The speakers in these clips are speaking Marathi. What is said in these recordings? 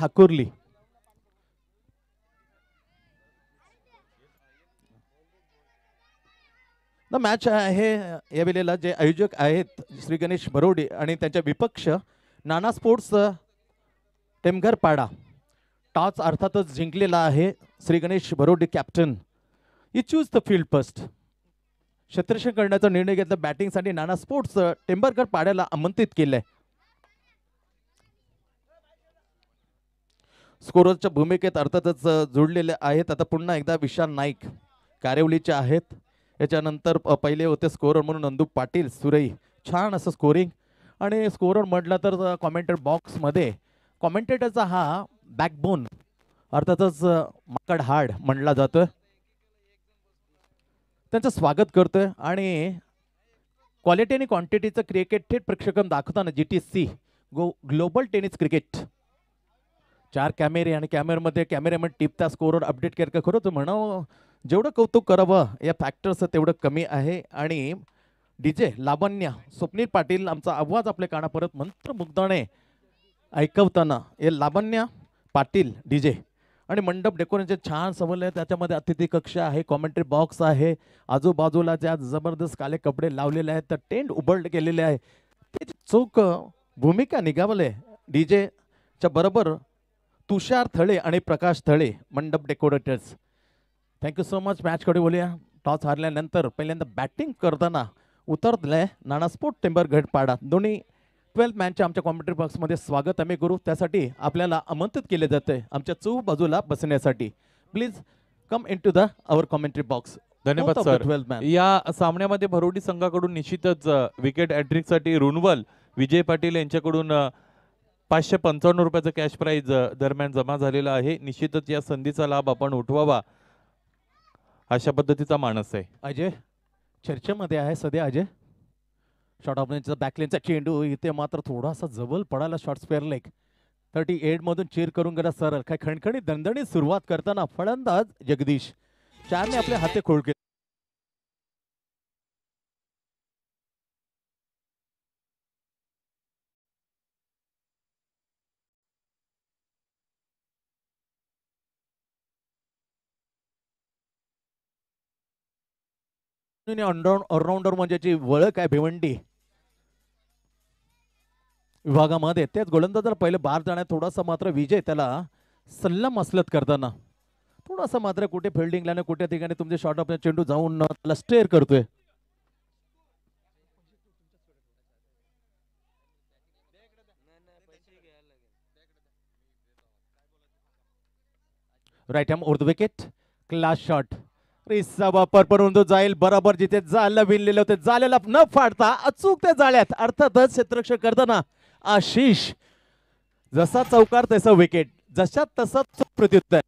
ठाकूरली मॅच आहे या वेळेला जे आयोजक आहेत श्री गणेश बरोडे आणि त्यांच्या विपक्ष नाना स्पोर्ट्स पाडा टॉस अर्थातच जिंकलेला आहे Shri Ganesh Barode captain you choose the field first क्षेत्ररक्षण करण्याचा निर्णय घेतला बॅटिंगसाठी नाना स्पोर्ट्स टेंबरकर पाड्याला आमंत्रित केलं आहे स्कोरच्या भूमिकेत अर्थातच जोडलेले आहेत आता पुन्हा एकदा विशाल नाईक कारेवलीचे आहेत याच्यानंतर पहिले होते स्कोरर म्हणून नंदू पाटील सुरई छान असं स्कोरिंग आणि स्कोरर म्हटलं तर कॉमेंटेड बॉक्समध्ये कॉमेंटेटरचा हा बॅकबोन अर्थातच माकड हाड म्हणला जातोय त्यांचं स्वागत करतोय आणि क्वालिटी आणि क्वांटिटीचं क्रिकेट थेट प्रेक्षक दाखवताना G T C go global tennis cricket चार कॅमेरे आणि कॅमेरामध्ये टिप त्या स्कोरवर अपडेट केलं का खरंच म्हणावं जेवढं कौतुक करावं या फॅक्टरचं तेवढं कमी आहे आणि डी जे लाभण्य स्वप्नील पाटील आमचा आवाज आपल्या कानापर्यंत मंत्रमुग्धाने ऐकवताना हे लाभण्य पाटील डी जे आणि मंडप डेकोरेशन छान सवलले आहे त्याच्यामध्ये अतिथी कक्ष आहे कॉमेंट्री बॉक्स आहे आजूबाजूला ज्या जबरदस्त काले कपडे लावलेले आहेत तर टेंट उबळ केलेले आहे त्याची चौक भूमिका निघावले डी जेच्या बरोबर तुषार थळे आणि प्रकाश थळे मंडप डेकोरेटर्स थँक्यू सो मच मॅचकडे बोलूया टॉस हारल्यानंतर पहिल्यांदा बॅटिंग करताना उतरले नाणास्पोर्ट टेंबर पाडा दोन्ही ट्वेल्थ मॅनच्या आमच्या कॉम्प्युटर बॉक्समध्ये स्वागत आम्ही करू त्यासाठी आपल्याला आमंत्रित केले जाते आमच्या चौ बाजूला बसण्यासाठी please come in to the our commentary box धन्यवाद सर मॅन ट्वेल्थ या सामन्यामध्ये भरोडी संघाकडून निश्चितच विकेट साठी रुनवल विजय पाटील यांच्याकडून पाचशे पंचावन्न रुपयाचं कॅश प्राईज दरम्यान जमा झालेला आहे निश्चितच या संधीचा लाभ आपण उठवावा अशा पद्धतीचा माणस आहे अजय चर्चेमध्ये आहे सध्या अजय शॉर्ट ऑफनेचा बॅकलेनचा चेंडू इथे मात्र थोडासा जवळ पडायला शॉर्ट स्पेअर लेक थर्टी मधून चेर करून गेला सरळ काय खणखणी दणदणीत सुरुवात करताना फलंदाज जगदीश चारने आपले हाते खोळ केले नाही ऑलराऊंड ऑलराऊंडर म्हणजे जी वळख आहे भिवंडी विभागामध्ये त्याच गोलंदाजाला पहिले बार जाण्यात थोडासा मात्र विजय त्याला सल्लम असलत करताना थोडासा मात्र कुठे फिल्डिंगला ना कुठे ठिकाणी तुमचे शॉर्ट ऑफ चेंडू जाऊन त्याला स्टेअर करतोय right arm over wicket class shot क्रिसचा वापर करून तो जाईल बरोबर जिथे जाळलं विणलेलं होते जाळ्याला न फाडता अचूक त्या जाळ्यात अर्थातच क्षेत्ररक्षण करताना आशिष जसा चौकार तसा विकेट जशा तसा प्रत्युत्तर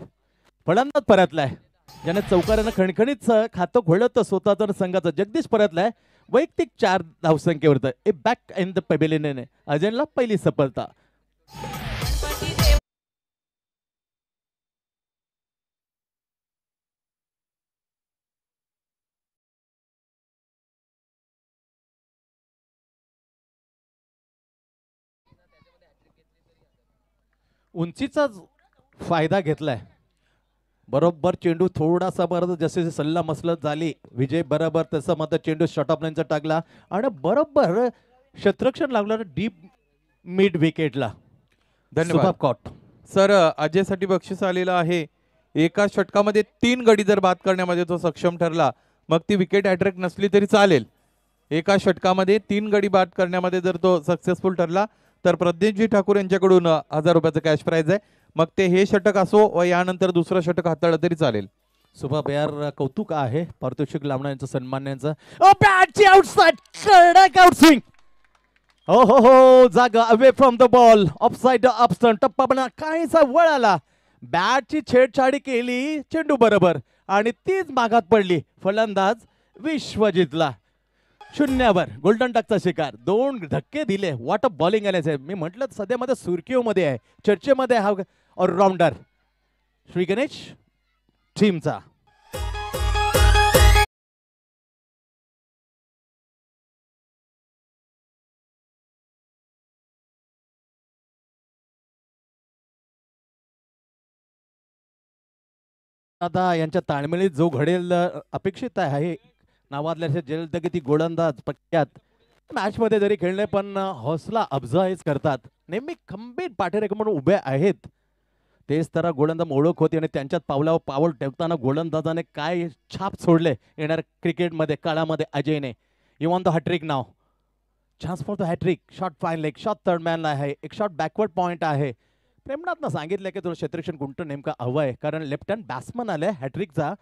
फळांनाच परतलाय ज्याने चौकाराने खणखणीत खातं खोडलं तर स्वतःचा संघाचं जगदीश परतलाय वैयक्तिक चार धावसंख्येवर ए बॅक इन द पेबिलिने अजयला पहिली सफलता उंचीचा फायदा घेतलाय बरोबर चेंडू थोडासा बरं जसे सल्ला मसलत झाली विजय बरोबर तसं मात्र चेंडू ऑफ लाईनचा टाकला आणि बरोबर शत्रक्षण लागला डीप मिड विकेटला धन्यवाद कॉट सर अजयसाठी बक्षीस आलेलं आहे एका षटकामध्ये तीन गडी जर बाद करण्यामध्ये तो सक्षम ठरला मग ती विकेट अट्रॅक्ट नसली तरी चालेल एका षटकामध्ये तीन गडी बाद करण्यामध्ये जर तो सक्सेसफुल ठरला तर प्रज्ञेशजी ठाकूर यांच्याकडून हजार रुपयाचं कॅश प्राईज आहे मग ते हे षटक असो व यानंतर दुसरं षटक हाताळलं तरी चालेल सुभाप यार कौतुक आहे पारितोषिक लांबणा यांचं सन्मान यांचं हो हो हो जागा away from the ball offside अपस्टन टप्पा काहीसा वळ आला बॅटची छेडछाडी केली चेंडू बरोबर आणि तीच मागात पडली फलंदाज विश्वजितला शून्यावर गोल्डन टकचा शिकार दोन धक्के दिले वॉट अ बॉलिंग आहे आहे मी म्हटलं सध्या मध्ये मध्ये आहे चर्चेमध्ये हा ऑलराऊंडर श्री गणेश टीमचा दादा यांच्या ताळमेळीत जो घडेल अपेक्षित आहे नावाजल्याचे जलदगती गोलंदाज पक्क्यात मध्ये जरी खेळले पण हौसला अफजाईच करतात नेहमी खंबीर पाठीरेखा म्हणून उभे आहेत तेच तर गोलंदाज ओळख होती आणि त्यांच्यात पावलावर पावल ठेवताना गोलंदाजाने काय छाप सोडले येणार क्रिकेटमध्ये काळामध्ये अजयने won the hattrick now chance for the hattrick short final एक शॉर्ट थर्ड मॅन आहे एक शॉर्ट बॅकवर्ड पॉईंट आहे प्रेमनाथनं सांगितलं की तुला क्षेत्रक्षण गुंट नेमका हवं आहे कारण लेफ्ट हँड बॅट्समन आले हॅट्रिकचा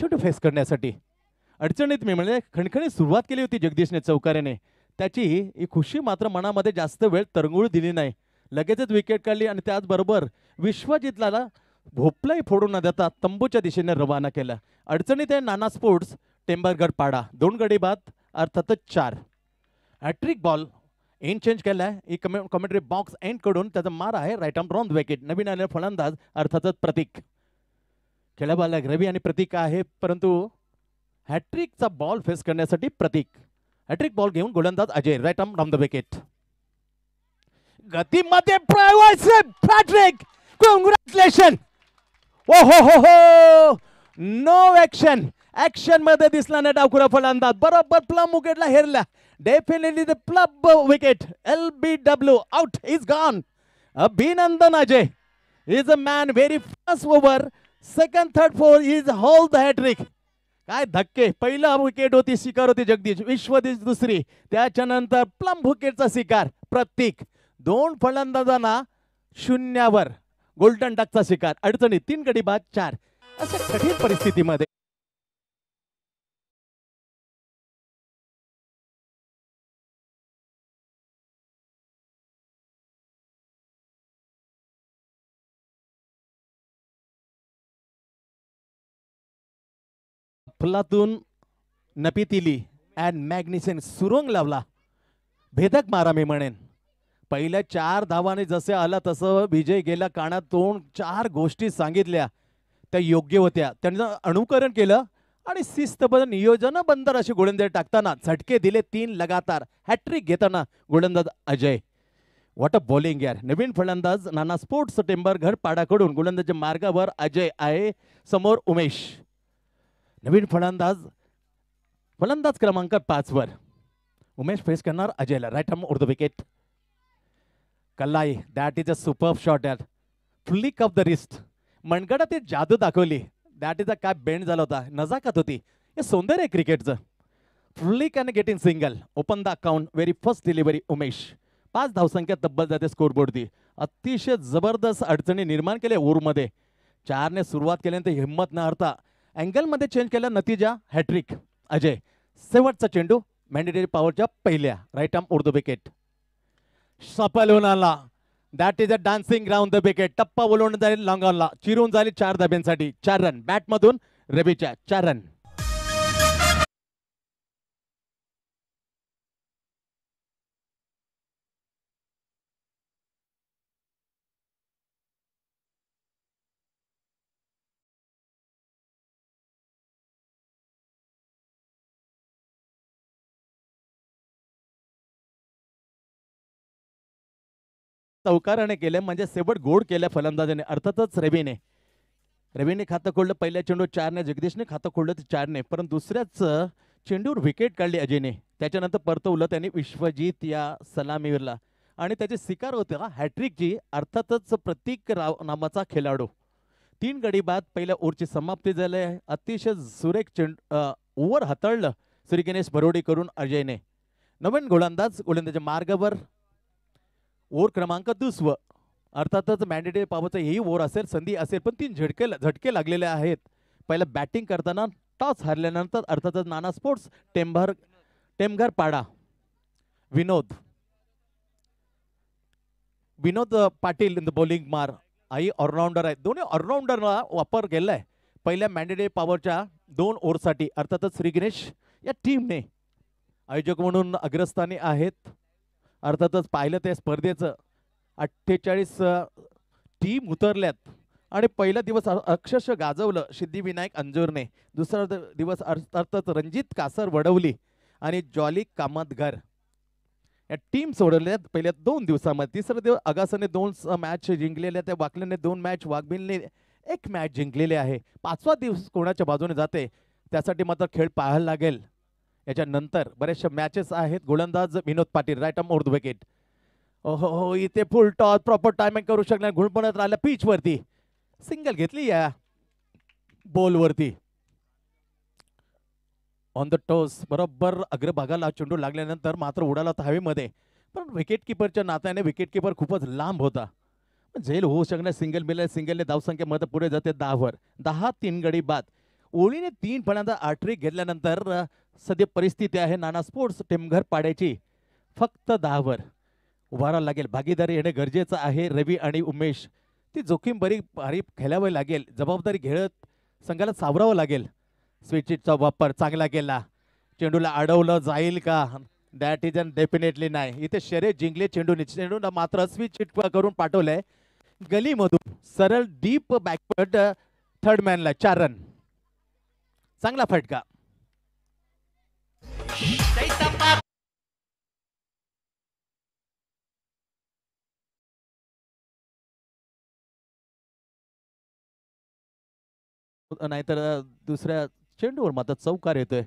छोटू फेस करण्यासाठी अडचणीत मी म्हणजे खणखणीत सुरुवात केली होती जगदीशने चौकाऱ्याने त्याची ही खुशी मात्र मनामध्ये जास्त वेळ तरंगुळ दिली नाही लगेचच विकेट काढली आणि त्याचबरोबर विश्वजितला भोपलाही फोडून न देता तंबूच्या दिशेने रवाना केला अडचणीत आहे नाना स्पोर्ट्स टेंबरगड पाडा दोन गडी बाद अर्थातच चार हॅट्रिक बॉल एन चेंज केला आहे एक कमे कमेंट्री बॉक्स एंडकडून त्याचा मार आहे राईट आर्म रॉन्ग विकेट नवीन आलेला फलंदाज अर्थातच प्रतीक खेळाबाला रवी आणि प्रतीक आहे परंतु हॅट्रिकचा बॉल फेस करण्यासाठी प्रतीक हॅट्रिक बॉल घेऊन गोलंदाज Ajay right arm round the wicket गतीमध्ये पॅट्रिक कॉंग्रॅच्युलेशन ओ हो हो हो नो ऍक्शन ऍक्शन मध्ये दिसला नाही डाकुरा फलंदाज बरोबर प्लम विकेटला हेरला definitely the plumb wicket L B W out is gone अभिनंदन Ajay is a man very fast over second third four is hall the hattrick काय धक्के पहिला विकेट होती शिकार होती जगदीश विश्वदीश दुसरी त्याच्यानंतर प्लम विकेटचा शिकार प्रतीक दोन फलंदाजांना शून्यावर गोल्डन डकचा शिकार अडचणी तीन गडी बाद चार अशा कठीण परिस्थितीमध्ये फुलातून तिली अँड मॅग्निसेन सुरंग लावला भेदक मारा मी म्हणेन पहिल्या चार धावाने जसे आला तसं विजय गेला कानातून चार गोष्टी सांगितल्या त्या योग्य होत्या त्यांचं अनुकरण केलं आणि शिस्तबद्ध नियोजन बंदर अशी गोलंदाज टाकताना झटके दिले तीन लगातार हॅट्रिक घेताना गोलंदाज अजय वॉट अ बॉलिंग यार नवीन फलंदाज नाना स्पोर्ट्स टेंबर पाडाकडून गोलंदाजच्या मार्गावर अजय आहे समोर उमेश नवीन फलंदाज फलंदाज क्रमांक पाचवर उमेश फेस करणार अजयला राईट हम उर्द विकेट कल्लाई that is a super shot at flick off the wrist मणगडा ते जादू दाखवली दॅट इज अ काय बेंड झाला होता नजाकत होती हे सौंदर्य आहे क्रिकेटचं flick get in single open the account very first delivery Umesh पाच धावसंख्या तब्बल जाते स्कोरबोर्डची अतिशय जबरदस्त अडचणी निर्माण केल्या ओरमध्ये चारने सुरुवात केल्यानंतर हिंमत न हरता अँगलमध्ये चेंज केला नतीजा हॅट्रिक अजय शेवटचा चेंडू मॅन्डेटरी पॉवरच्या पहिल्या राईट आर्म उर्दू विकेट सफल आला that is a dancing ground the wicket टप्पा बोलवून जाईल लॉंगॉनला चिरून झाली चार धाब्यांसाठी चार रन बॅटमधून रबीच्या चार रन चौकाराने केले म्हणजे शेवट गोड केल्या फलंदाजाने अर्थातच रवीने रवीने खातं खोडलं पहिल्या चेंडूवर चारने जगदीशने खातं खोडलं चारने परंतु दुसऱ्याच चेंडूवर विकेट काढली अजयने त्याच्यानंतर परतवलं त्याने विश्वजीत या सलामीवीरला आणि त्याचे शिकार होते जी अर्थातच प्रतीक राव नामाचा खेळाडू तीन गडी बाद पहिल्या ओव्हरची समाप्ती झाली अतिशय सुरेख चेंडू ओव्हर हाताळलं श्रीगणेश गणेश भरोडी करून अजयने नवीन गोलंदाज गोलंदाजाच्या मार्गावर ओर क्रमांक दुसव अर्थातच मॅन्डेटरी पावरचा हेही ओव्हर असेल संधी असेल पण तीन झटके झटके लागलेले आहेत पहिला बॅटिंग करताना टॉस हरल्यानंतर अर्थातच नाना sports Tembhar Temghar Pada Vinod Vinod Patil in the bowling मार आई ऑलराउंडर आहेत दोन्ही ऑलराउंडर वापर केलाय पहिल्या मॅन्डेटरी पॉवरच्या दोन ओरसाठी अर्थातच श्री गणेश या टीमने आयोजक म्हणून अग्रस्थानी आहेत अर्थातच पाहिलं त्या स्पर्धेचं अठ्ठेचाळीस टीम उतरल्यात आणि पहिला दिवस अक्षरशः गाजवलं सिद्धिविनायक अंजूरने दुसरा दिवस अर्थातच रणजित कासर वडवली आणि जॉली कामतघर या टीम सोडवल्या पहिल्या दोन दिवसामध्ये तिसरा दिवस अगासने दोन मॅच जिंकलेल्या त्या वाकल्याने दोन मॅच वाघबिलने एक मॅच जिंकलेले आहे पाचवा दिवस कोणाच्या बाजूने जाते त्यासाठी मात्र खेळ पाहायला लागेल याच्यानंतर बरेचशा मॅचेस आहेत गोलंदाज Vinod Patil right arm over the wicket ओहो हो इथे फुल टॉस प्रॉपर टायमिंग करू शकणार घुळपणत राहिला पिचवरती सिंगल घेतली या वरती ऑन द टॉस बरोबर अग्रभागाला चेंडू लागल्यानंतर मात्र उडाला होता हवेमध्ये पण विकेट किपरच्या नात्याने विकेट किपर खूपच लांब होता झेल होऊ शकणार सिंगल मिळेल सिंगलने धावसंख्येमध्ये पुढे जाते दहावर दहा तीन गडी बाद ओळीने तीन फणांचा आठरी घेतल्यानंतर सध्या परिस्थिती आहे नाना स्पोर्ट्स टीमघर पाडायची फक्त दहावर उभारावं लागेल भागीदारी येणं गरजेचं आहे रवी आणि उमेश ती जोखीम बरी भारी खेळावी लागेल जबाबदारी घेळत संघाला सावरावं लागेल स्विचचा वापर चांगला केला चेंडूला अडवलं जाईल का दॅट इज अन डेफिनेटली नाही इथे शर्यत जिंकले चेंडूने चेंडूला मात्र स्विच चिट करून पाठवलंय गलीमधून सरळ डीप बॅकवर्ड थर्ड मॅनला चार रन चांगला फटका नाहीतर दुसऱ्या चेंडूवर मात्र चौकार येतोय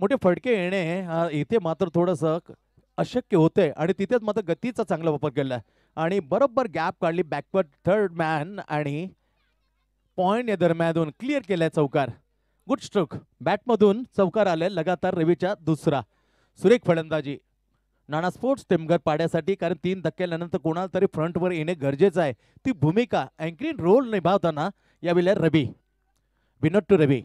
मोठे फटके येणे इथे मात्र थोडस अशक्य होते आणि तिथेच मात्र गतीचा चांगला वापर केला आणि बरोबर गॅप काढली बॅकवर्ड थर्ड मॅन आणि पॉइंट या दरम्यान क्लिअर केलाय चौकार गुड स्ट्रोक बॅटमधून चौकार आले लगातार रवीच्या दुसरा सुरेख फलंदाजी नाना स्पोर्ट्स टेमघर पाड्यासाठी कारण तीन धक्क्यानंतर कोणाला तरी फ्रंटवर येणे गरजेचं आहे ती भूमिका अँकरीन रोल निभावताना यावेळी रवी विनोद टू रवी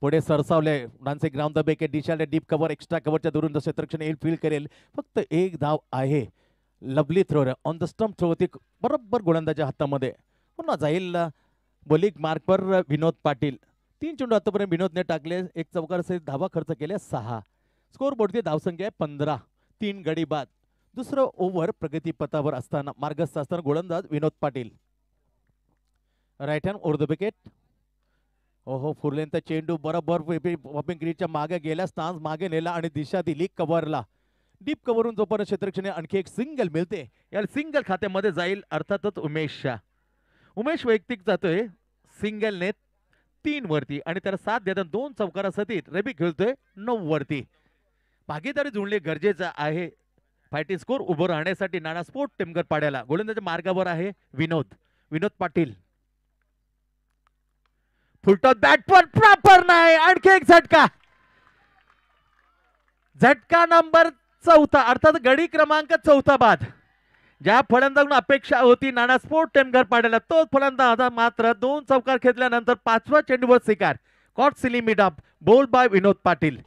पुढे सरसावले डान्से ग्राउंड द बेके डिशाले डीप कव्हर एक्स्ट्रा कव्हरच्या दुरून जसे क्षेत्रक्षण येईल फील करेल फक्त एक धाव आहे lovely throw on the stump throw ती बरोबर गोलंदाज्या हातामध्ये पुन्हा जाईल बलिक मार्क पर विनोद पाटील तीन चेंडू आतापर्यंत विनोदने टाकले एक चौकार सहित धावा खर्च केल्या सहा स्कोर बोर्डची धावसंख्या आहे पंधरा तीन गडी बाद दुसरं ओव्हर प्रगतीपथावर असताना मार्गस्थ असताना गोलंदाज Vinod Patil right hand over the wicket ओहो तर चेंडू बरोबर ग्रीडच्या मागे गेल्या स्थान मागे नेला आणि दिशा दिली कव्हरला डीप कवरून जोपर्यंत क्षेत्रक्षणी आणखी एक सिंगल मिळते या सिंगल खात्यामध्ये जाईल अर्थातच उमेश शाह उमेश वैयक्तिक जातोय सिंगलने तीन वरती आणि त्याला साथ देताना दोन चौकारा सतीत रबी खेळतोय नऊ वरती भागीदारी जुळणे गरजेचं आहे फायटिंग स्कोर उभं राहण्यासाठी नाना स्पोर्ट टेमकर पाड्याला गोलंदाच्या मार्गावर आहे विनोद विनोद पाटील फुलट बॅट पण प्रॉपर नाही आणखी एक झटका झटका नंबर चौथा अर्थात गडी क्रमांक चौथा बाद ज्या फलंदाजून अपेक्षा होती नाना स्पोर्ट टेमघर पाडायला तोच फलंदाज मात्र दोन चौकार घेतल्यानंतर पाचवा चेंडूवर शिकार caught silly up bowl by Vinod Patil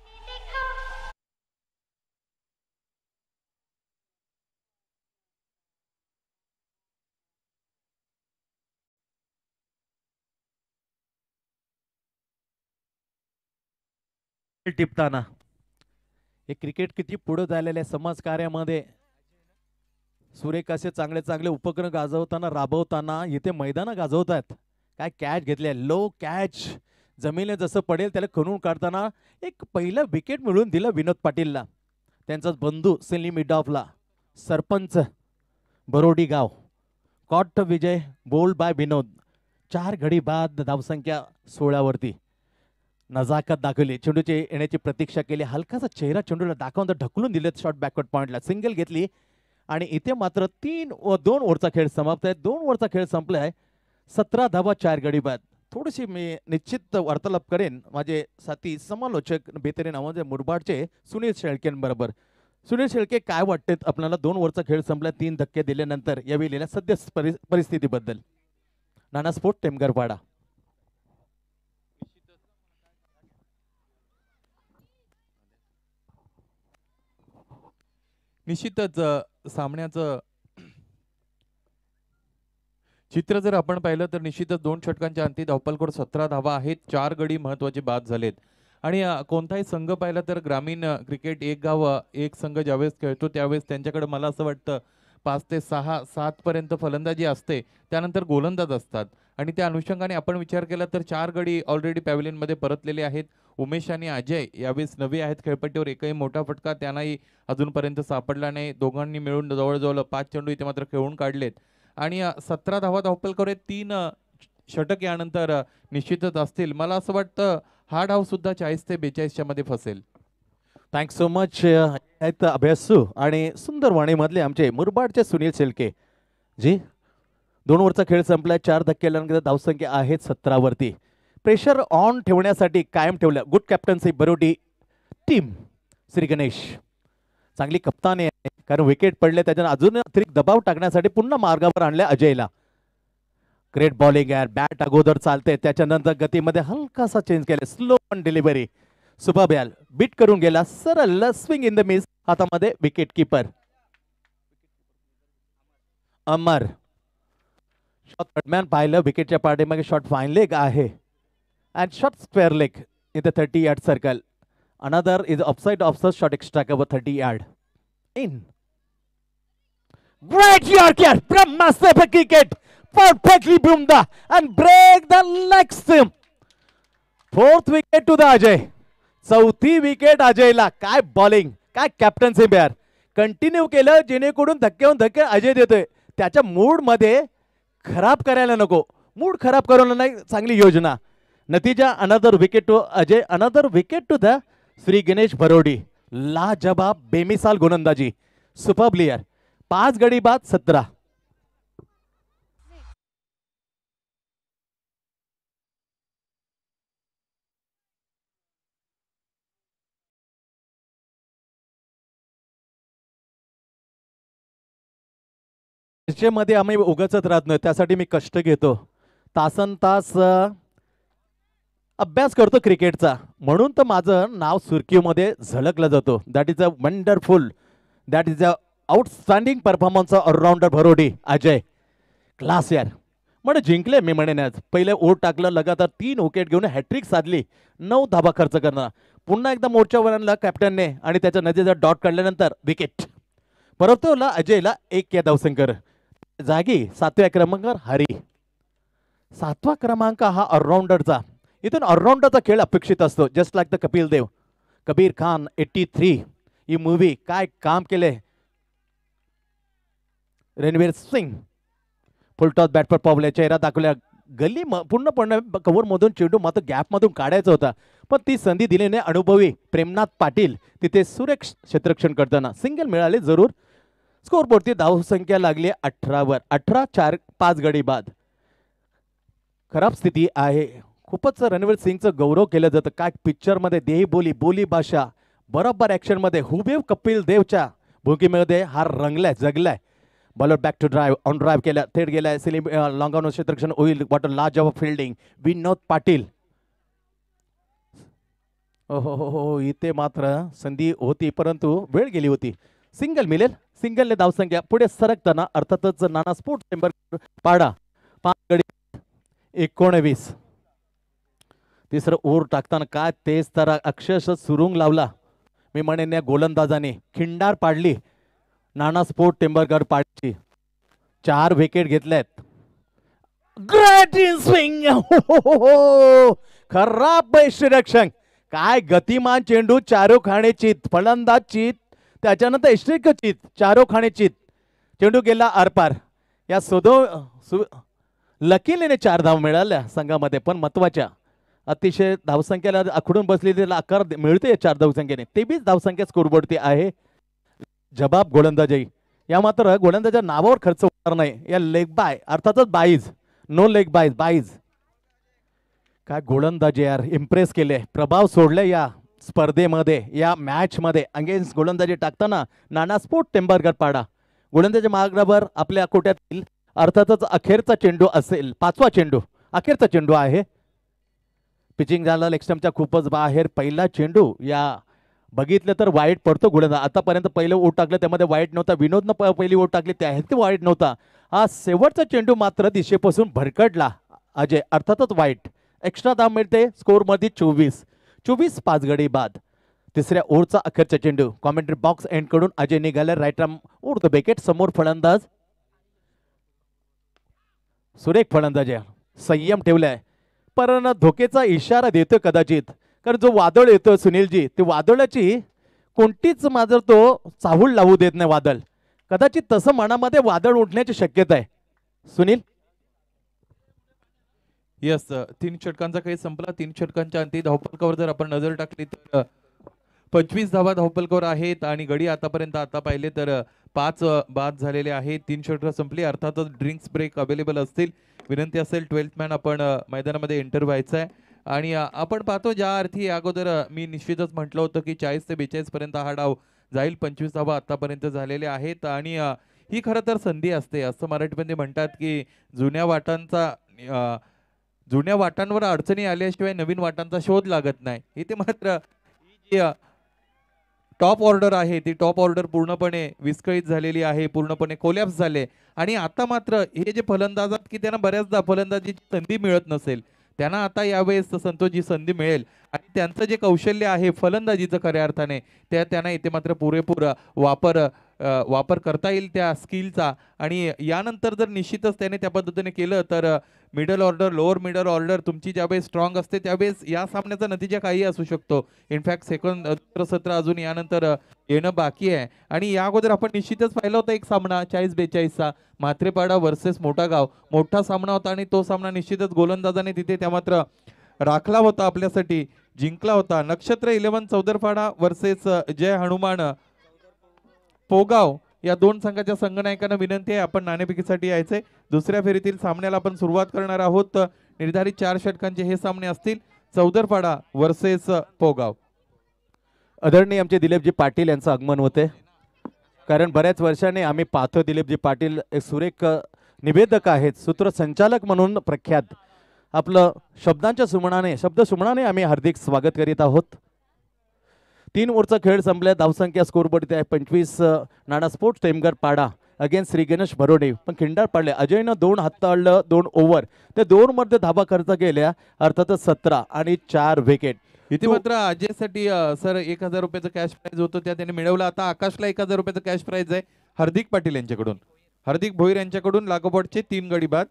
टिपताना हे क्रिकेट किती पुढे झालेले समाजकार्यामध्ये सुरेख असे चांगले चांगले उपक्रम गाजवताना राबवताना इथे मैदानं गाजवत आहेत काय कॅच घेतले लो कॅच जमीन जसं पडेल त्याला खणून काढताना एक पहिलं विकेट मिळून दिलं विनोद पाटीलला त्यांचा बंधू सेली मिडॉफला सरपंच बरोडी गाव caught Vijay bowled by Vinod चार घडी बाद धावसंख्या सोळावरती नजाकत दाखवली चेंडूचे येण्याची प्रतीक्षा केली हलकासा चेहरा चेंडूला दाखवून तर ढकलून दिलेत शॉर्ट बॅकवर्ड पॉईंटला सिंगल घेतली आणि इथे मात्र तीन व दोन ओव्हरचा खेळ समाप्त आहे दोन ओव्हरचा खेळ संपला आहे सतरा धाबा चार गडी बाद थोडीशी मी निश्चित वार्तालाप करेन माझे साथी समालोचक बेतरे नावाचे मुरबाडचे सुनील शेळकेंबरोबर सुनील शेळके काय वाटते आपल्याला दोन ओव्हरचा खेळ संपला तीन धक्के दिल्यानंतर यावेळी परि परिस्थितीबद्दल नाना स्पोर्ट टेमगरपाडा निश्चितच सामन्याचं चित्र जर आपण पाहिलं तर निश्चितच दोन षटकांच्या अंती धावपालकोर सतरा धावा आहेत चार गडी महत्वाचे बाद झालेत आणि कोणताही संघ पाहिला तर ग्रामीण क्रिकेट एक गाव एक संघ ज्यावेळेस खेळतो त्यावेळेस त्यांच्याकडे मला असं वाटतं पाच ते सहा सातपर्यंत फलंदाजी असते त्यानंतर गोलंदाज असतात आणि त्या अनुषंगाने आपण विचार केला तर चार गडी ऑलरेडी मध्ये परतलेले आहेत उमेश आणि अजय यावेळेस नवी आहेत खेळपट्टीवर एकही मोठा फटका त्यांनाही अजूनपर्यंत सापडला नाही दोघांनी मिळून जवळजवळ पाच चेंडू इथे मात्र खेळून काढलेत आणि सतरा धावा करे तीन षटक यानंतर निश्चितच असतील मला असं वाटतं हा डाव सुद्धा चाळीस ते बेचाळीसच्या मध्ये फसेल थँक्स सो मच आहेत अभ्यासू आणि सुंदर वाणीमधले आमचे मुरबाडचे सुनील शेलके जी दोन वरचा खेळ संपला चार धक्के धावसंख्या आहेत सतरावरती प्रेशर ऑन ठेवण्यासाठी कायम ठेवलं good captaincy Barodi team Shri Ganesh चांगली कप्तानी आहे कारण विकेट पडले त्याच्यानं अजून अतिरिक्त दबाव टाकण्यासाठी पुन्हा मार्गावर आणले अजयला ग्रेट बॉलिंग आहे बॅट अगोदर चालते त्याच्यानंतर गतीमध्ये हलकासा चेंज केला स्लो ऑन डिलिव्हरी सुभाब याल बीट करून गेला सरळ स्विंग इन द मिस हातामध्ये विकेट किपर अमर शॉर्ट पाहिलं विकेटच्या पार्टीमध्ये शॉर्ट फाईन लेग आहे thirty yard circle another is off side short एक्स्ट्रॅक fourth wicket to the Ajay चौथी विकेट अजयला काय बॉलिंग काय कॅप्टनसी बॅर कंटिन्यू केलं जेणेकरून धक्क्या धक्के अजय देतोय त्याच्या मूड मध्ये खराब करायला नको मूड खराब योजना नतीजा another wicket to Ajay another wicket to the Shri Ganesh Bharodi लाजबाब बेमिसाल गोलंदाजी सुपर प्लेयर पाच गडी बाद सतरा मध्ये आम्ही उगचत राहत नाही त्यासाठी मी कष्ट घेतो तासन तास अभ्यास करतो क्रिकेटचा म्हणून तर माझं नाव सुरकीमध्ये झलकलं जातो that is a wonderful that is a outstanding performance allrounder Bharodi Ajay class यार म्हणे जिंकले मी म्हणेन आज पहिले ओट टाकलं लगातार तीन विकेट घेऊन हॅट्रिक साधली नऊ धाबा खर्च करणं पुन्हा एकदा मोर्चावर आणला कॅप्टनने आणि त्याच्या नजरेचा डॉट काढल्यानंतर विकेट परतवला अजयला एक या धावसंकर जागी सातव्या क्रमांकावर हरी सातवा क्रमांक हा ऑलराऊंडरचा इथून ऑलराउंडरचा खेळ अपेक्षित असतो just like the Kapil Dev Kabir Khan eighty three ही मूवी काय काम केले रणवीर सिंग फुलटॉस बॅटवर पावले चेहरा दाखवल्या गल्ली पूर्णपणे पूर्णपणे कव्हरमधून चेंडू मात्र गॅपमधून काढायचा होता पण ती संधी दिल्याने अनुभवी प्रेमनाथ पाटील तिथे सुरेख क्षेत्रक्षण करताना सिंगल मिळाले जरूर स्कोरबोर्डची धावसंख्या लागली अठरावर अठरा चार पाच गडी बाद खराब स्थिती आहे खूपच रणवीर सिंगचं गौरव केलं जातं काय पिक्चरमध्ये देही बोली बोली भाषा बरोबर ॲक्शनमध्ये हुबेव कपिल देवच्या भूमिकेमध्ये हा रंगलाय जगलाय bowler back to drive on drive केला थेट गेलाय सिली लॉंगाउन क्षेत्रक्षण होईल water large off fielding Vinod Patil हो, हो हो हो इथे मात्र संधी होती परंतु वेळ गेली होती सिंगल मिळेल सिंगलने धावसंख्या पुढे सरकताना अर्थातच नाना स्पोर्ट्स चेंबर पाडा पाच गडी एकोणवीस तिसरं ओर टाकताना काय तेच तर अक्षरशः सुरुंग लावला मी म्हणेन या गोलंदाजाने खिंडार पाडली नाना स्पोर्ट टेंबरगड पाडची चार विकेट घेतल्यात ग्रेट इन स्विंग हो हो हो। खराब काय गतिमान चेंडू चारो खाणे चित फलंदाज चित त्याच्यानंतर यष्टिक चित चारो खाणे चित चेंडू गेला आरपार या सोदो सु लकीलीने चार धाव मिळाल्या संघामध्ये पण महत्वाच्या अतिशय धावसंख्येला आखडून बसलेली आकार मिळते चार धावसंख्येने ते बीच धावसंख्या स्कोरबोर्डती आहे जबाब गोलंदाजी या मात्र गोलंदाजा नावावर खर्च होणार नाही या लेग बाय अर्थातच बाईज नो लेग बाईज बाईज काय गोलंदाजी यार इम्प्रेस केले प्रभाव सोडले या स्पर्धेमध्ये या मॅचमध्ये अगेन्स्ट गोलंदाजी टाकताना नाना स्पोर्ट टेंबरगर पाडा गोलंदाजी मार्गावर आपल्या कोट्यातील अर्थातच अखेरचा चेंडू असेल पाचवा चेंडू अखेरचा चेंडू आहे पिचिंग झालं लेक्स्टमच्या खूपच बाहेर पहिला चेंडू या बघितलं तर वाईट पडतो गोलंदाज आतापर्यंत पहिलं ओट टाकलं त्यामध्ये वाईट नव्हता विनोदनं पहिली ओट टाकली त्याही वाईट नव्हता हा शेवटचा चेंडू मात्र दिशेपासून भरकटला अजय अर्थातच वाईट एक्स्ट्रा दाम मिळते स्कोरमध्ये चोवीस चोवीस पाच गडी बाद तिसऱ्या ओरचा अखेरचा चेंडू कॉमेंट्री बॉक्स कडून अजय निघाला right arm over the wicket समोर फलंदाज सुरेख फलंदाज संयम ठेवलाय परस्परांना धोकेचा इशारा देतो कदाचित कारण जो वादळ येतो सुनीलजी ते वादळाची कोणतीच माझं तो चाहूल लावू देत नाही वादळ कदाचित तसं मनामध्ये वादळ उठण्याची शक्यता आहे सुनील येस तीन षटकांचा काही संपला तीन षटकांच्या अंती धावपलकावर जर आपण नजर टाकली तर पंचवीस धावा धावपलकावर आहेत आणि गडी आतापर्यंत आता पाहिले तर पाच बाद झालेले आहेत तीन षटक संपली अर्थातच ड्रिंक्स ब्रेक अवेलेबल असतील विनंती असेल ट्वेल्थ मॅन आपण मैदानामध्ये एंटर व्हायचं आहे आणि आपण पाहतो ज्या अर्थी अगोदर मी निश्चितच म्हटलं होतं की चाळीस ते बेचाळीस पर्यंत हा डाव जाईल पंचवीस धावा आतापर्यंत झालेले आहेत आणि ही खरं तर संधी असते असं मराठीमध्ये म्हणतात की जुन्या वाटांचा जुन्या वाटांवर अडचणी आल्याशिवाय नवीन वाटांचा शोध लागत नाही हे ते मात्र टॉप ऑर्डर आहे ती टॉप ऑर्डर पूर्णपणे विस्कळीत झालेली आहे पूर्णपणे कोलॅप्स झाले आणि आता मात्र हे जे फलंदाज की त्यांना बऱ्याचदा फलंदाजीची संधी मिळत नसेल त्यांना आता यावेळेस जी संधी मिळेल त्यांचं जे कौशल्य आहे फलंदाजीचं खऱ्या अर्थाने त्या त्यांना इथे मात्र पुरेपूर वापर वापर करता येईल त्या स्किलचा आणि यानंतर जर निश्चितच त्याने त्या पद्धतीने केलं तर middle order lower middle order तुमची ज्यावेळेस स्ट्रॉंग असते त्यावेळेस या सामन्याचा नतीजा काही असू शकतो इनफॅक्ट सेकंड सत्र अजून यानंतर येणं बाकी आहे आणि या अगोदर आपण निश्चितच पाहिला होता एक सामना चाळीस बेचाळीसचा मात्रेपाडा वर्सेस मोठा गाव मोठा सामना होता आणि तो सामना निश्चितच गोलंदाजाने तिथे त्या मात्र राखला होता आपल्यासाठी जिंकला होता नक्षत्र इलेव्हन चौदरफाडा वर्सेस जय हनुमान पोगाव या दोन संघाच्या संघनायकांना विनंती आहे आपण नाणेफेकीसाठी यायचे दुसऱ्या फेरीतील सामन्याला आपण सुरुवात करणार आहोत निर्धारित चार षटकांचे हे सामने असतील चौदरफाडा वर्सेस पोगाव आदरणीय आमचे दिलीपजी पाटील यांचं आगमन होते कारण बऱ्याच वर्षाने आम्ही पाहतो दिलीपजी पाटील एक सुरेख निवेदक आहेत सूत्रसंचालक म्हणून प्रख्यात आपलं शब्दांच्या सुमनाने शब्द सुमनाने आम्ही हार्दिक स्वागत करीत आहोत तीन ओव्हरचा खेळ संपल्या धावसंख्या स्कोरबोर्ड इथे आहे पंचवीस नाडा स्पोर्ट्स टेमगर पाडा अगेन्स्ट श्री गणेश भरोडे पण खिंडार पाडले अजयनं दोन हाताळलं दोन ओव्हर दोन मध्ये धाबा खर्च केल्या अर्थातच सतरा आणि चार विकेट इथे मात्र साठी सर एक हजार रुपयाचं कॅश प्राईज होतो त्या त्याने मिळवलं आता आकाशला एक हजार रुपयाचं कॅश प्राईज आहे हार्दिक पाटील यांच्याकडून हार्दिक भोईर यांच्याकडून लागोपाठचे तीन गडी बाद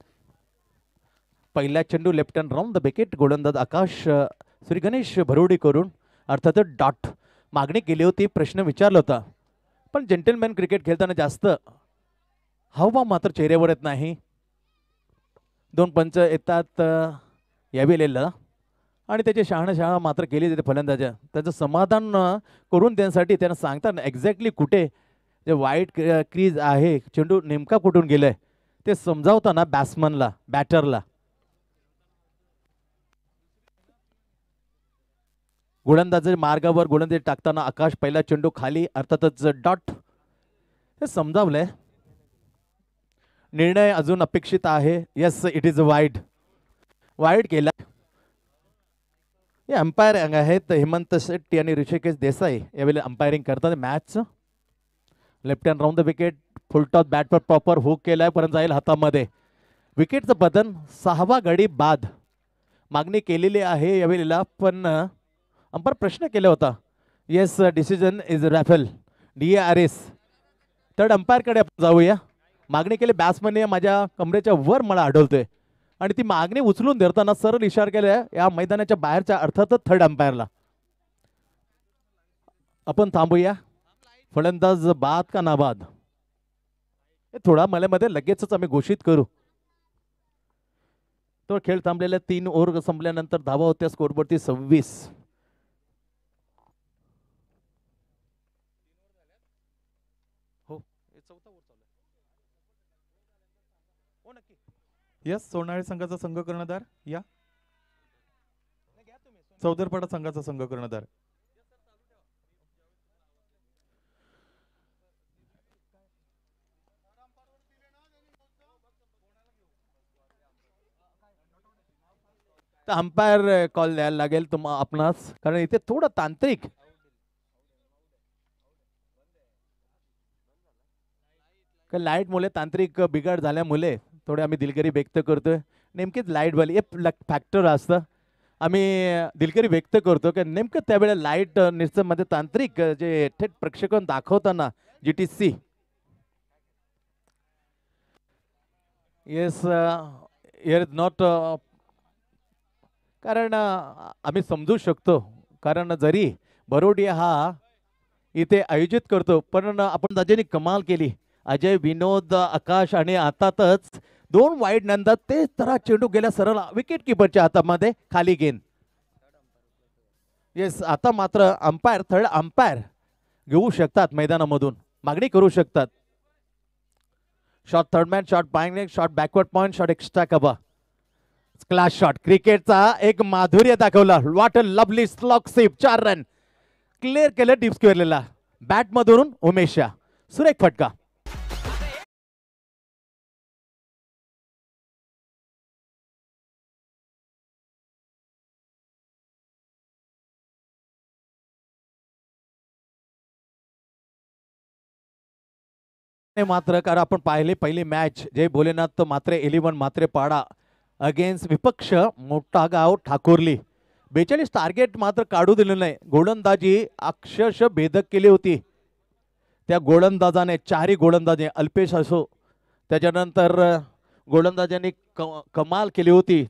पहिला चेंडू left and round the wicket गोलंदाज आकाश श्री गणेश भरुडी करून अर्थात डॉट मागणी केली होती प्रश्न विचारला होता पण जेंटलमॅन क्रिकेट खेळताना जास्त हावभाव मात्र चेहऱ्यावर येत नाही दोन पंच येतात यावेलेला आणि त्याचे त्याची शहाणा मात्र केली जाते फलंदाजा त्याचं समाधान करून देण्यासाठी त्यांना सांगतात एक्झॅक्टली कुठे जे वाईट क्रीज आहे चेंडू नेमका कुठून गेलं आहे ते समजावताना बॅट्समनला बॅटरला गोलंदाजी मार्गावर गोलंदाज टाकताना आकाश पहिला चेंडू खाली अर्थातच डॉट हे समजावलंय निर्णय अजून अपेक्षित आहे yes it is wide wide केला हे अंपायर आहेत हेमंत शेट्टी आणि ऋषिकेश देसाई यावेळी अंपायरिंग करतात match left hand round the wicket full toss बॅटवर प्रॉपर हुक केलाय परंतु जाईल हातामध्ये विकेटचं बदन सहावा गडी बाद मागणी केलेली आहे यावेळेला पण अंपर प्रश्न केला होता yes decision is referral D A R S third अंपायरकडे आपण जाऊया मागणी केली बॅट्समॅनने माझ्या कमरेच्या वर मला आढळतोय आणि ती मागणी उचलून धरताना सरळ इशार केला या मैदानाच्या बाहेरच्या अर्थातच थर्ड अंपायरला आपण थांबूया फलंदाज बाद का नाबाद थोडा मल्यामध्ये लगेचच आम्ही घोषित करू तो खेळ थांबलेला तीन ओव्हर संपल्यानंतर धावा होत्या स्कोरवरती सव्वीस यस सोनाळे संघाचा संघ कर्णधार या चौदरपाडा संघाचा संघ कर्णधार अंपायर कॉल eh, द्यायला लागेल तुम आपणास कारण इथे थोडं तांत्रिक लाईट मुले तांत्रिक बिघाड झाल्यामुळे थोडे आम्ही दिलगिरी व्यक्त करतो आहे लाईट लाईटवाली हे फॅक्टर असतं आम्ही दिलगिरी व्यक्त करतो की नेमकं त्यावेळेला लाईट निर्समध्ये तांत्रिक जे थेट प्रक्षेपण दाखवताना G T C yes year is not कारण आम्ही समजू शकतो कारण जरी बरोडिया हा इथे आयोजित करतो पण आपण दाजेने कमाल केली अजय विनोद आकाश आणि आतातच दोन वाईट नंतर ते तरा चेंडू गेला सरळ विकेट किपरच्या हातामध्ये खाली गेंद येस आता मात्र अंपायर थर्ड अंपायर घेऊ शकतात मैदानामधून मागणी करू शकतात शॉर्ट थर्ड मॅन शॉट बायनेक short backward point short extra cover class shot क्रिकेटचा एक माधुर्य दाखवला what a lovely slog sweep चार रन क्लिअर केलं डिप्स बॅट मधून उमेशा सुरेख फटका मात्र कारण आपण पाहिले पहिले match Jay Bholenath Matre eleven Matre Pada against विपक्ष मोठा गाव ठाकोरली बेचाळीस टार्गेट मात्र काढू दिलं नाही गोलंदाजी अक्षरश भेदक केली होती त्या गोलंदाजाने चारही गोलंदाजे अल्पेश असो त्याच्यानंतर गोलंदाजाने क कमाल केली होती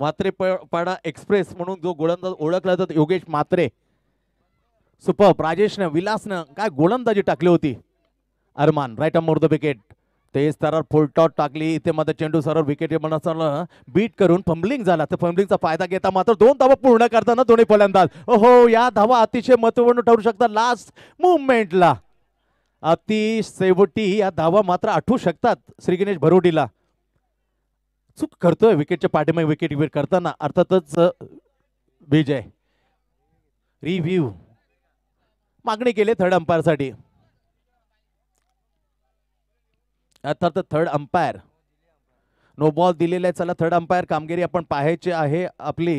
मात्रे पाडा एक्सप्रेस म्हणून जो गोलंदाज ओळखला जातो योगेश मात्रे सुप राजेशनं विलासनं काय गोलंदाजी टाकली होती Arman right over the wicket ते स्तरावर फुलटॉट टाकली इथे मध्ये चेंडू सरवर विकेट असताना बीट करून फंबलिंग झाला तर फंबलिंगचा फायदा घेता मात्र दोन धावा पूर्ण करताना दोन्ही फलंदाज हो या धावा अतिशय महत्वपूर्ण ठरू शकतात लास्ट मुवमेंटला अति सेवटी या धावा मात्र आठवू शकतात श्री गणेश भरोडीला चूक करतोय विकेटच्या पाठीमागे विकेट विकेट करताना अर्थातच विजय रिव्ह्यू मागणी केली थर्ड अंपायरसाठी अर्थात थर्ड अंपायर नो बॉल दिलेला आहे चला थर्ड अंपायर कामगिरी आपण पाहायची आहे आपली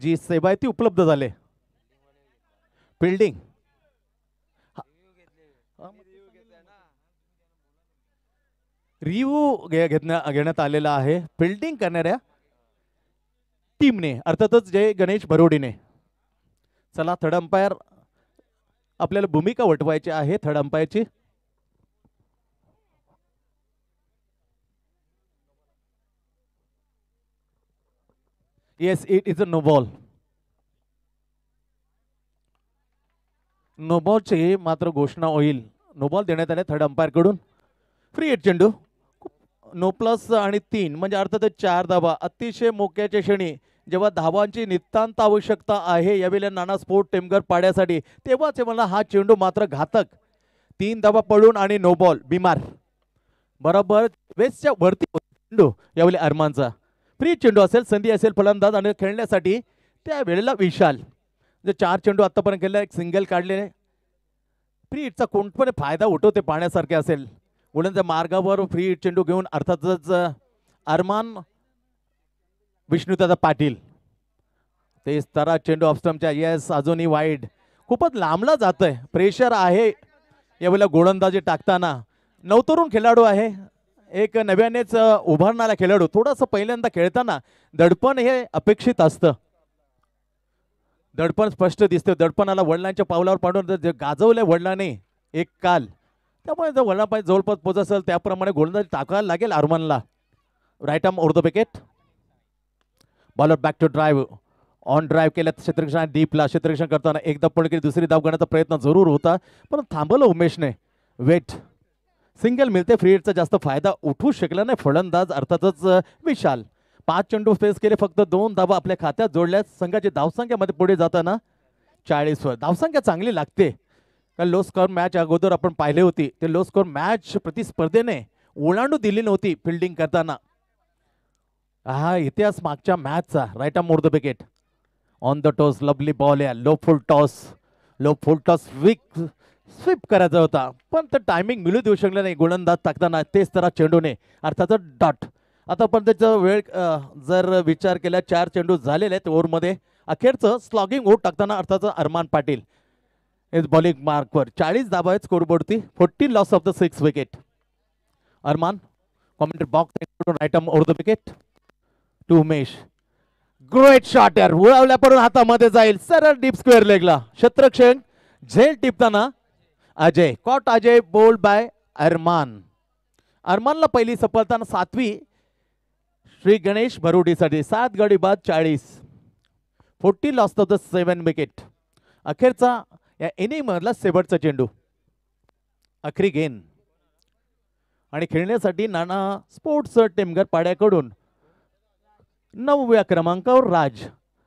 जी सेवा आहे ती उपलब्ध झाली फिल्डिंग रिव्ह्यू घेण्या घेण्यात आलेला आहे फिल्डिंग करणाऱ्या टीमने अर्थातच जय गणेश भरोडीने चला थर्ड अंपायर आपल्याला भूमिका वटवायची आहे थर्ड अंपायरची Yes, it is a no ball नोबॉलची मात्र घोषणा होईल नोबॉल देण्यात आले थर्ड अंपायरकडून फ्री एट चेंडू नो प्लस आणि तीन म्हणजे अर्थातच चार धावा अतिशय मोक्याच्या क्षणी जेव्हा धावांची नितांत आवश्यकता आहे यावेळेला नाना स्पोर्ट टेमगर पाड्यासाठी तेव्हाच मला हा चेंडू मात्र घातक तीन धावा पडून आणि नोबॉल बॉल बिमार बरोबर वेसच्या वरती चेंडू यावेळी अरमानचा फ्री चेंडू असेल संधी असेल फलंदाज आणि खेळण्यासाठी त्या वेळेला विशाल जे चार चेंडू आत्तापर्यंत खेळला एक सिंगल काढले फ्री हिटचा पण फायदा उठवते पाहण्यासारखे असेल उलंदा मार्गावर फ्री हिट चेंडू घेऊन अर्थातच अरमान विष्णुदादा पाटील ते स्तरा चेंडू ऑफस्टमच्या येस अजूनही वाईड खूपच लांबला जात आहे प्रेशर आहे यावेळेला गोलंदाजी टाकताना नवतरुण खेळाडू आहे एक नव्यानेच उभारणारा खेळाडू थोडासा पहिल्यांदा खेळताना दडपण हे अपेक्षित असतं दडपण स्पष्ट दिसतं दडपणाला वडिलांच्या पावलावर पाडून जे गाजवलंय वडिलाने एक काल त्यामुळे जर पाहिजे जवळपास पोच असेल त्याप्रमाणे गोलंदाजी टाकायला लागेल आर्मनला right arm over the wicket bowler back to drive on drive केल्या क्षेत्रक्षण डीपला क्षेत्रक्षण करताना एकदा पण दुसरी धाव घेण्याचा प्रयत्न जरूर होता पण थांबवलं उमेशने वेट सिंगल मिळते फ्रीडचा जास्त फायदा उठू शकला नाही फलंदाज अर्थातच विशाल पाच चेंडू फेस केले फक्त दोन धाबा आपल्या खात्यात जोडल्यास संघाची धावसंख्यामध्ये पुढे जाताना चाळीसवर धावसंख्या चांगली लागते कारण लो स्कोअर मॅच अगोदर आपण पाहिले होती ते लो स्कोअर मॅच प्रतिस्पर्धेने ओलांडू दिली नव्हती फिल्डिंग करताना हा इतिहास मागच्या मॅचचा right arm over the wicket on the toss lovely ball या low full toss low full toss विक स्वीप करायचा होता पण तर टायमिंग मिळू देऊ शकलं नाही गोलंदाज टाकताना तेच त्याला चेंडूने अर्थातच डॉट आता पण त्याचा वेळ जर विचार केला चार चेंडू झालेले आहेत ओव्हरमध्ये अखेरचं स्लॉगिंग ओट टाकताना अर्थात अरमान पाटील इज बॉलिंग मार्कवर चाळीस दाबा आहेत स्कोरबोर्डती fourteen loss of the six wicket Arman commentary box आयटम over the wicket to Umesh ग्रोएट शॉटर उळावल्या पडून हातामध्ये जाईल सरळ डीप स्क्वेअर लेगला क्षेत्रक्षण झेल टिपताना Ajay caught Ajay bowled by Arman अरमानला पहिली सफलता सातवी श्री गणेश भरुडीसाठी सात गडी बाद चाळीस forty lost of the seven wicket अखेरचा या इनिंगमधला शेवटचा चेंडू अखरी गेन आणि खेळण्यासाठी नाना स्पोर्ट्स टेमगर पाड्याकडून नवव्या क्रमांकावर राज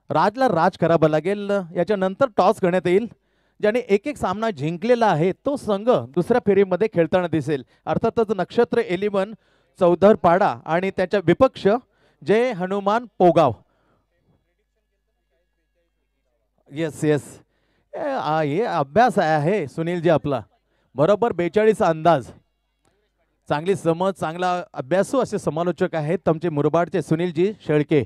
राजला राज करावं लागेल याच्यानंतर टॉस घेण्यात येईल ज्याने एक एक सामना जिंकलेला आहे तो संघ दुसऱ्या फेरीमध्ये खेळताना दिसेल अर्थातच नक्षत्र एलिमन चौधर पाडा आणि त्याच्या विपक्ष जय हनुमान पोगाव येस येस हे अभ्यास आहे सुनीलजी आपला बरोबर बेचाळीस अंदाज चांगली समज चांगला अभ्यासू असे समालोचक आहेत तुमचे मुरबाडचे सुनीलजी शेळके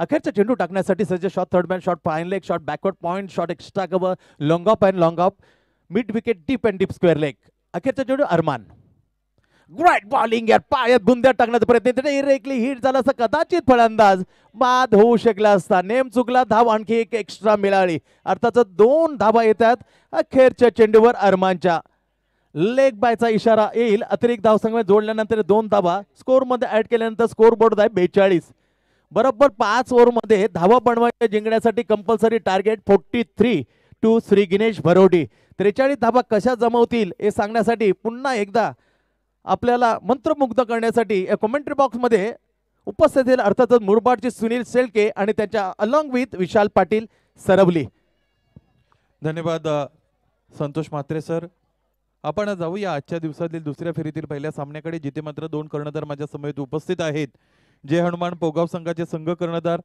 अखेरचा चेंडू टाकण्यासाठी सज्ज shot third man shot fine leg shot backward point shot extra cover long off and long off mid wicket deep and deep square leg अखेरचा चेंडू अरमान ग्रेट बॉलिंग यार पायात बुंद्यात टाकण्याचा प्रयत्न त्याने इरेकली हिट झाला असं कदाचित फळंदाज बाद होऊ शकला असता नेम चुकला धाव आणखी एक एक्स्ट्रा मिळाली अर्थात दोन धावा येतात अखेरच्या चेंडूवर अरमानच्या लेग बायचा इशारा येईल अतिरिक्त संघ जोडल्यानंतर दोन धावा मध्ये ऍड केल्यानंतर स्कोर बोर्ड आहे बेचाळीस बरोबर पाच ओव्हरमध्ये धावा बनवायला जिंकण्यासाठी compulsory target forty three to Shri Ganesh Bharodi त्रेचाळीस धाबा कशा जमवतील हे सांगण्यासाठी पुन्हा एकदा आपल्याला मंत्रमुग्ध करण्यासाठी या कॉमेंट्री बॉक्समध्ये उपस्थित अर्थातच मुरबाडचे सुनील सेलके आणि त्यांच्या अलॉंग विथ विशाल पाटील सरवली धन्यवाद संतोष मात्रे सर आपण जाऊया आजच्या दिवसातील दुसऱ्या फेरीतील पहिल्या सामन्याकडे जिथे मात्र दोन कर्णधार माझ्या समवेत उपस्थित आहेत जय हनुमान पोगाव संघाचे संघ कर्णधार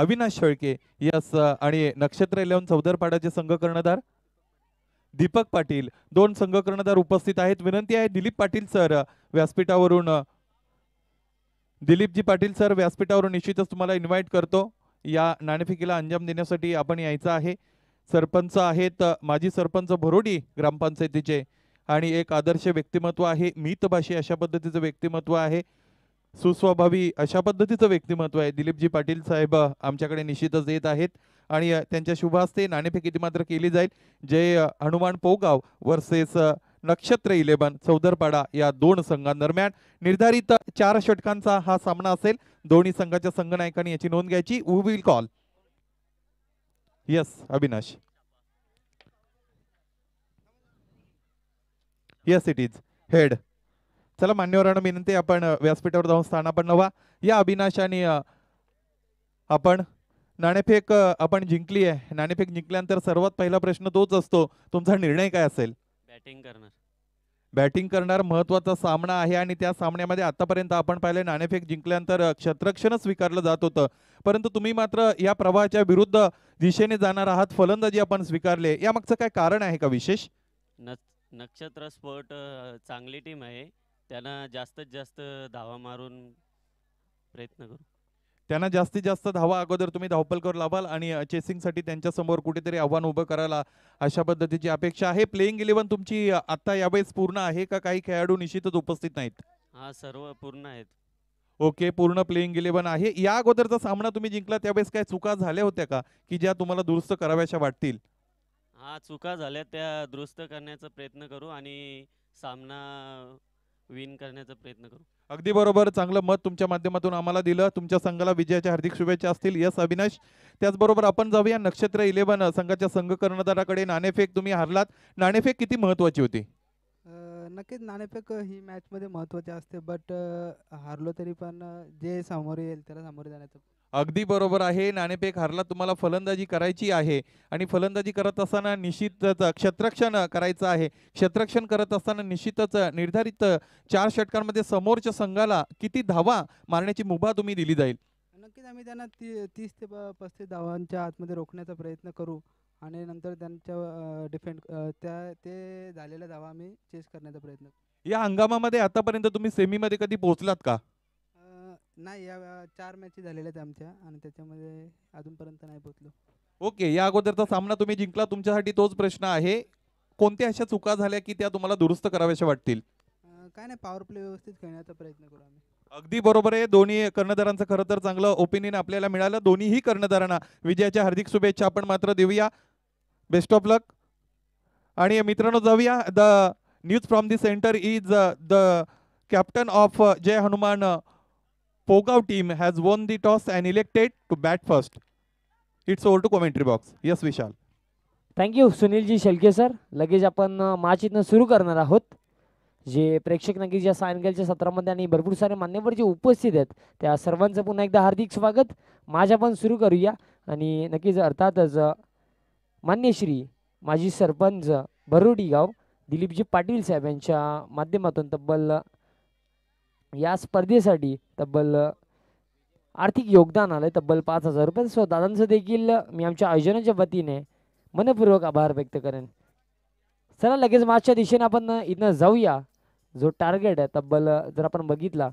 अविनाश शेळके यस आणि नक्षत्र इलेवन चौदरपाड्याचे संघ कर्णधार दीपक पाटील दोन संघ कर्णधार उपस्थित आहेत विनंती आहे दिलीप पाटील सर व्यासपीठावरून दिलीपजी पाटील सर व्यासपीठावरून निश्चितच तुम्हाला इन्व्हाइट करतो या नाणेफिकेला अंजाम देण्यासाठी आपण यायचं आहे सरपंच आहेत माजी सरपंच भरोडी ग्रामपंचायतीचे आणि एक आदर्श व्यक्तिमत्व आहे भाषी अशा पद्धतीचं व्यक्तिमत्व आहे सुस्वभावी अशा पद्धतीचं व्यक्तिमत्व आहे दिलीपजी पाटील साहेब आमच्याकडे निश्चितच येत आहेत आणि त्यांच्या शुभ हस्ते ती मात्र केली जाईल जय हनुमान पोगाव वर्सेस नक्षत्र इलेवन चौदरपाडा या दोन संघांदरम्यान निर्धारित चार षटकांचा हा सामना असेल दोन्ही संघाच्या संघनायकांनी याची नोंद घ्यायची will call yes Avinash yes it is head चला मान्यवरांना विनंती आपण व्यासपीठावर जाऊन स्थान आपण व्हा या अभिनाशाने आपण नाणेफेक आपण जिंकली आहे नाणेफेक जिंकल्यानंतर सर्वात पहिला प्रश्न तोच असतो तुमचा निर्णय काय असेल बॅटिंग करणार बॅटिंग करणार महत्वाचा सामना आहे आणि त्या सामन्यामध्ये आतापर्यंत आपण पाहिले नाणेफेक जिंकल्यानंतर क्षत्रक्षण स्वीकारलं जात होतं परंतु तुम्ही मात्र या प्रवाहाच्या विरुद्ध दिशेने जाणार आहात फलंदाजी आपण स्वीकारले यामागचं काय कारण आहे का विशेष नक्षत्र स्पोर्ट चांगली टीम आहे त्यांना जास्तीत जास्त धावा मारून प्रयत्न करू त्यांना जास्तीत जास्त धावा अगोदर तुम्ही करू लाभाल आणि चेसिंगसाठी त्यांच्यासमोर कुठेतरी आव्हान उभं करायला अशा पद्धतीची अपेक्षा आहे प्लेईंग इलेव्हन तुमची आता यावेळेस पूर्ण आहे का काही खेळाडू निश्चितच उपस्थित नाहीत हा सर्व पूर्ण आहेत ओके पूर्ण प्लेईंग इलेव्हन आहे या अगोदरचा सामना तुम्ही जिंकला त्यावेळेस काय चुका झाल्या होत्या का की ज्या तुम्हाला दुरुस्त कराव्याशा वाटतील हा चुका झाल्या त्या दुरुस्त करण्याचा प्रयत्न करू आणि सामना विन करण्याचा प्रयत्न करू अगदी बरोबर चांगलं मत तुमच्या माध्यमातून आम्हाला दिलं तुमच्या संघाला विजयाच्या हार्दिक शुभेच्छा असतील यस अविनाश त्याचबरोबर आपण जाऊया नक्षत्र इलेव्हन संघाच्या संघ कर्णधाराकडे नाणेफेक तुम्ही हरलात नाणेफेक किती महत्वाची होती नक्कीच नाणेफेक ही मॅचमध्ये महत्वाची असते बट हारलो तरी पण जे समोर येईल त्याला सामोरे जाण्याचं अगदी बरोबर आहे नाणेपेक हारला तुम्हाला फलंदाजी करायची आहे आणि फलंदाजी करत असताना निश्चितच क्षेत्रक्षण करायचं आहे क्षेत्रक्षण करत असताना निश्चितच निर्धारित चार षटकांमध्ये समोरच्या संघाला किती धावा मारण्याची मुभा तुम्ही दिली जाईल नक्कीच आम्ही त्यांना ती तीस ते पस्तीस धावांच्या आतमध्ये रोखण्याचा प्रयत्न करू आणि नंतर त्यांच्या डिफेंड त्या ते झालेल्या धावा आम्ही चेस करण्याचा प्रयत्न या हंगामामध्ये आतापर्यंत तुम्ही सेमीमध्ये कधी पोहोचलात का नाही या चार मॅची झालेल्या आहेत आमच्या आणि त्याच्यामध्ये अजूनपर्यंत नाही पोहोचलो ओके या अगोदरचा सामना तुम्ही जिंकला तुमच्यासाठी तोच प्रश्न आहे कोणत्या अशा चुका झाल्या की त्या तुम्हाला दुरुस्त कराव्याशा वाटतील काय नाही पॉवर प्ले व्यवस्थित खेळण्याचा प्रयत्न करू आम्ही अगदी बरोबर आहे दोन्ही कर्णधारांचं खरं तर चांगलं ओपिनियन आपल्याला मिळालं दोन्हीही कर्णधारांना विजयाच्या हार्दिक शुभेच्छा आपण मात्र देऊया बेस्ट ऑफ लक आणि मित्रांनो जाऊया the news from the centre is the captain of Jay Hanuman Pogao team has won the toss and elected to bat first. It's over to commentary box. Yes, Vishal. Thank you, thank you सुनीलजी शेलके सर लगेच आपण मॅच इथनं सुरू करणार आहोत जे प्रेक्षक नक्कीच या सायंकाळच्या सत्रामध्ये आणि भरपूर सारे मान्यवर जे उपस्थित आहेत त्या सर्वांचं पुन्हा एकदा हार्दिक स्वागत माझ्या पण सुरू करूया आणि नक्कीच अर्थातच मान्यश्री माजी सरपंच भरोडी गाव दिलीपजी पाटील साहेब यांच्या माध्यमातून तब्बल या स्पर्धेसाठी तब्बल आर्थिक योगदान आलं तब्बल पाच हजार रुपये सो दादांचं देखील मी आमच्या आयोजनाच्या वतीने मनपूर्वक आभार व्यक्त करेन चला लगेच मागच्या दिशेने आपण इथनं जाऊया जो टार्गेट आहे तब्बल जर आपण बघितला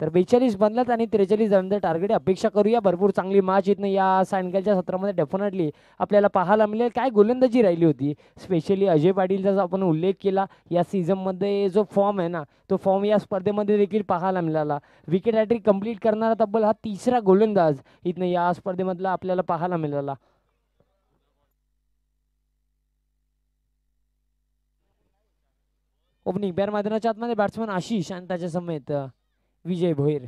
तर बेचाळीस बनलात आणि त्रेचाळीस जणांचं टार्गेट अपेक्षा करूया भरपूर चांगली मॅच इथनं या सायंकाळच्या सत्रामध्ये डेफिनेटली आपल्याला पाहायला मिळेल काय गोलंदाजी राहिली होती स्पेशली अजय पाटीलचा आपण उल्लेख केला या सीझनमध्ये जो फॉर्म आहे ना तो फॉर्म या स्पर्धेमध्ये देखील पाहायला मिळाला विकेट हॅट्रिक कम्प्लीट करणारा तब्बल हा तिसरा गोलंदाज इथनं या स्पर्धेमधला आपल्याला पाहायला मिळाला ओपनिंग बॅर मैदानाच्या आतमध्ये बॅट्समन आशिष आणि त्याच्यासमेत समेत विजय भोईर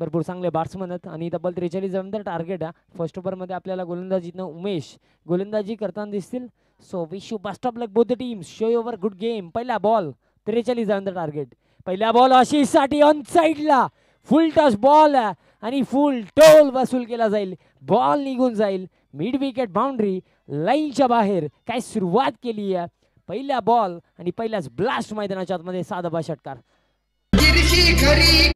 भरपूर चांगले बॅट्समन आहेत आणि तब्बल त्रेचाळीस जणांतर टार्गेट आहे फर्स्ट ओव्हरमध्ये आपल्याला न उमेश गोलंदाजी करताना दिसतील so wish you best of luck both the team show your good game पहिला बॉल त्रेचाळीस जणांतर टार्गेट पहिला बॉल साठी ऑन साईडला फुल टॉस बॉल आणि फुल टोल वसूल केला जाईल बॉल निघून जाईल मिड विकेट बाउंड्री लाईनच्या बाहेर काय सुरुवात केली आहे पहिला बॉल आणि पहिलाच ब्लास्ट मैदानाच्या आतमध्ये साधबा षटकार तिरशी खरी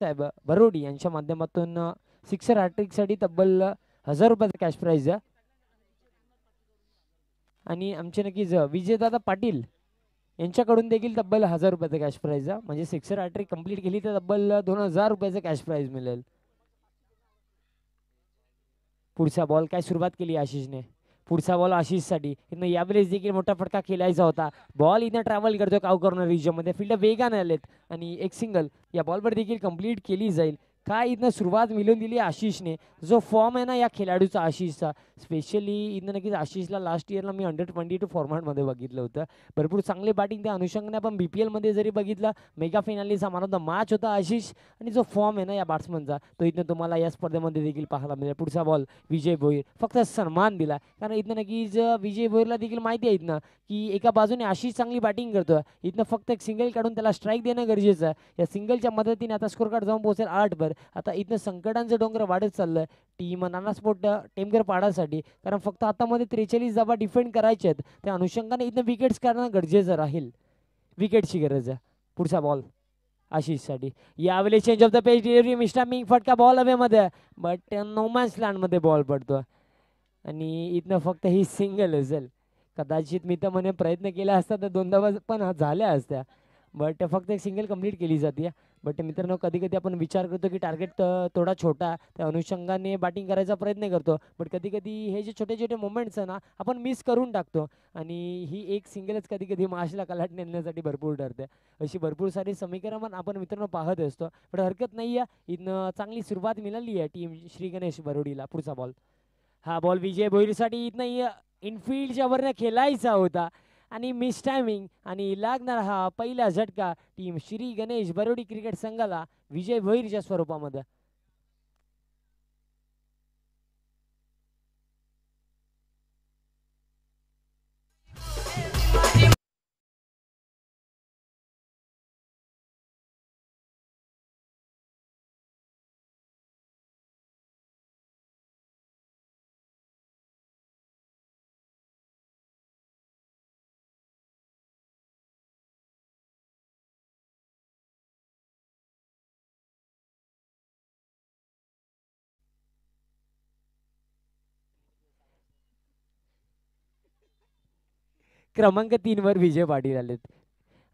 साहेब बरोडी यांच्या माध्यमातून सिक्सर साठी तब्बल हजार रुपयाचा कॅश प्राईज आणि आमचे नक्कीच विजयदादा पाटील यांच्याकडून देखील तब्बल हजार रुपयाचा कॅश प्राईज आहे म्हणजे सिक्सर आर्टरी कंप्लीट केली तर तब्बल दोन हजार रुपयाचा कॅश प्राईज मिळेल पुढचा बॉल काय सुरुवात केली आशिषने पुढचा बॉल आशिषसाठी इथं यावेळेस देखील मोठा फटका खेळायचा होता बॉल इथं ट्रॅव्हल करतो काव कॉर्नर रिजनमध्ये फिल्ड वेगाने आलेत आणि एक सिंगल या बॉलवर देखील कंप्लीट केली जाईल काय इथनं सुरुवात मिळवून दिली आशिषने जो फॉर्म आहे ना या खेळाडूचा आशिषचा स्पेशली इथनं नक्कीच आशिषला लास्ट इयरला मी अंडर ट्वेंटी टू फॉर्मॅटमध्ये बघितलं होतं भरपूर चांगले बॅटिंग त्या अनुषंगाने आपण बी पी एलमध्ये जरी बघितलं मेगा फिनालीचा मान ऑफ द मॅच होता आशिष आणि जो फॉर्म आहे ना या बॅट्समनचा तो इथनं तुम्हाला या स्पर्धेमध्ये देखील पाहायला मिळेल पुढचा बॉल विजय भोईर फक्त सन्मान दिला कारण इथनं नक्कीच विजय भोईरला देखील माहिती आहे इथनं की एका बाजूने आशिष चांगली बॅटिंग करतो इथनं फक्त एक सिंगल काढून त्याला स्ट्राईक देणं गरजेचं आहे या सिंगलच्या मदतीने आता स्कोर कार्ड जाऊन पोहोचेल आठ आता इथनं संकटांचं डोंगर वाढत चाललं टीम नानास्पोट टीमकर पाडासाठी कारण फक्त आता मध्ये त्रेचाळीस जबा डिफेंड करायचे आहेत त्या अनुषंगाने इथनं विकेट्स काढणं गरजेचं राहील विकेटची गरज आहे पुढचा बॉल आशिषसाठी यावेळी change of the pace delivery mistiming फटका बॉल हवेमध्ये बट नोमॅन्स लँडमध्ये बॉल पडतो आणि इथनं फक्त ही सिंगल असेल कदाचित मी तर म्हणे प्रयत्न केला असता तर दोन धावा पण झाल्या असत्या बट फक्त एक सिंगल कंप्लीट केली जाते बट मित्रांनो कधी कधी आपण विचार करतो की टार्गेट थोडा छोटा त्या अनुषंगाने बॅटिंग करायचा प्रयत्न करतो बट कधी कधी हे जे छोटे छोटे मोमेंट्स आहे ना आपण मिस करून टाकतो आणि ही एक सिंगलच कधी कधी माशला कलाट नेण्यासाठी भरपूर ठरते अशी भरपूर सारी समीकरण आपण मित्रांनो पाहत असतो बट हरकत नाही आहे इथनं चांगली सुरुवात मिळाली आहे टीम श्री गणेश बरोडीला पुढचा बॉल हा बॉल विजय भोईरसाठी इथनं इनफिल्डच्या वरनं खेळायचा होता आणि मिस टायमिंग आणि लागणार हा पहिला झटका टीम श्री गणेश बरोडी क्रिकेट संघाला विजय भोईरच्या स्वरूपामध्ये क्रमांक तीन वर विजय पाटील आलेत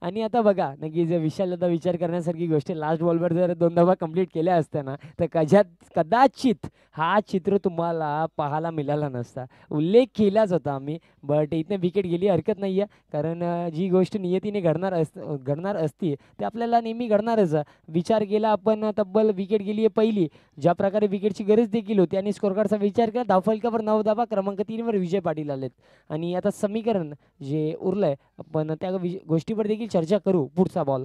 आणि आता बघा नक्की जर विशाल आता विचार करण्यासारखी गोष्ट लास्ट बॉलवर जर दोन धाबा कम्प्लीट केल्या असताना तर कशा कदाचित हा चित्र तुम्हाला पाहायला मिळाला नसता उल्लेख केलाच होता आम्ही बट इथनं विकेट गेली हरकत नाही आहे कारण जी गोष्ट नियतीने घडणार अस घडणार असती ते आपल्याला नेहमी घडणारच विचार केला आपण तब्बल विकेट गेली आहे पहिली ज्या प्रकारे विकेटची गरज देखील होती आणि स्कोरकार्डचा विचार केला धावफलकावर नऊ धावा क्रमांक तीनवर विजय पाटील आलेत आणि आता समीकरण जे उरलं आहे आपण त्या गोष्टीवर देखील चर्चा करू पुढचा बॉल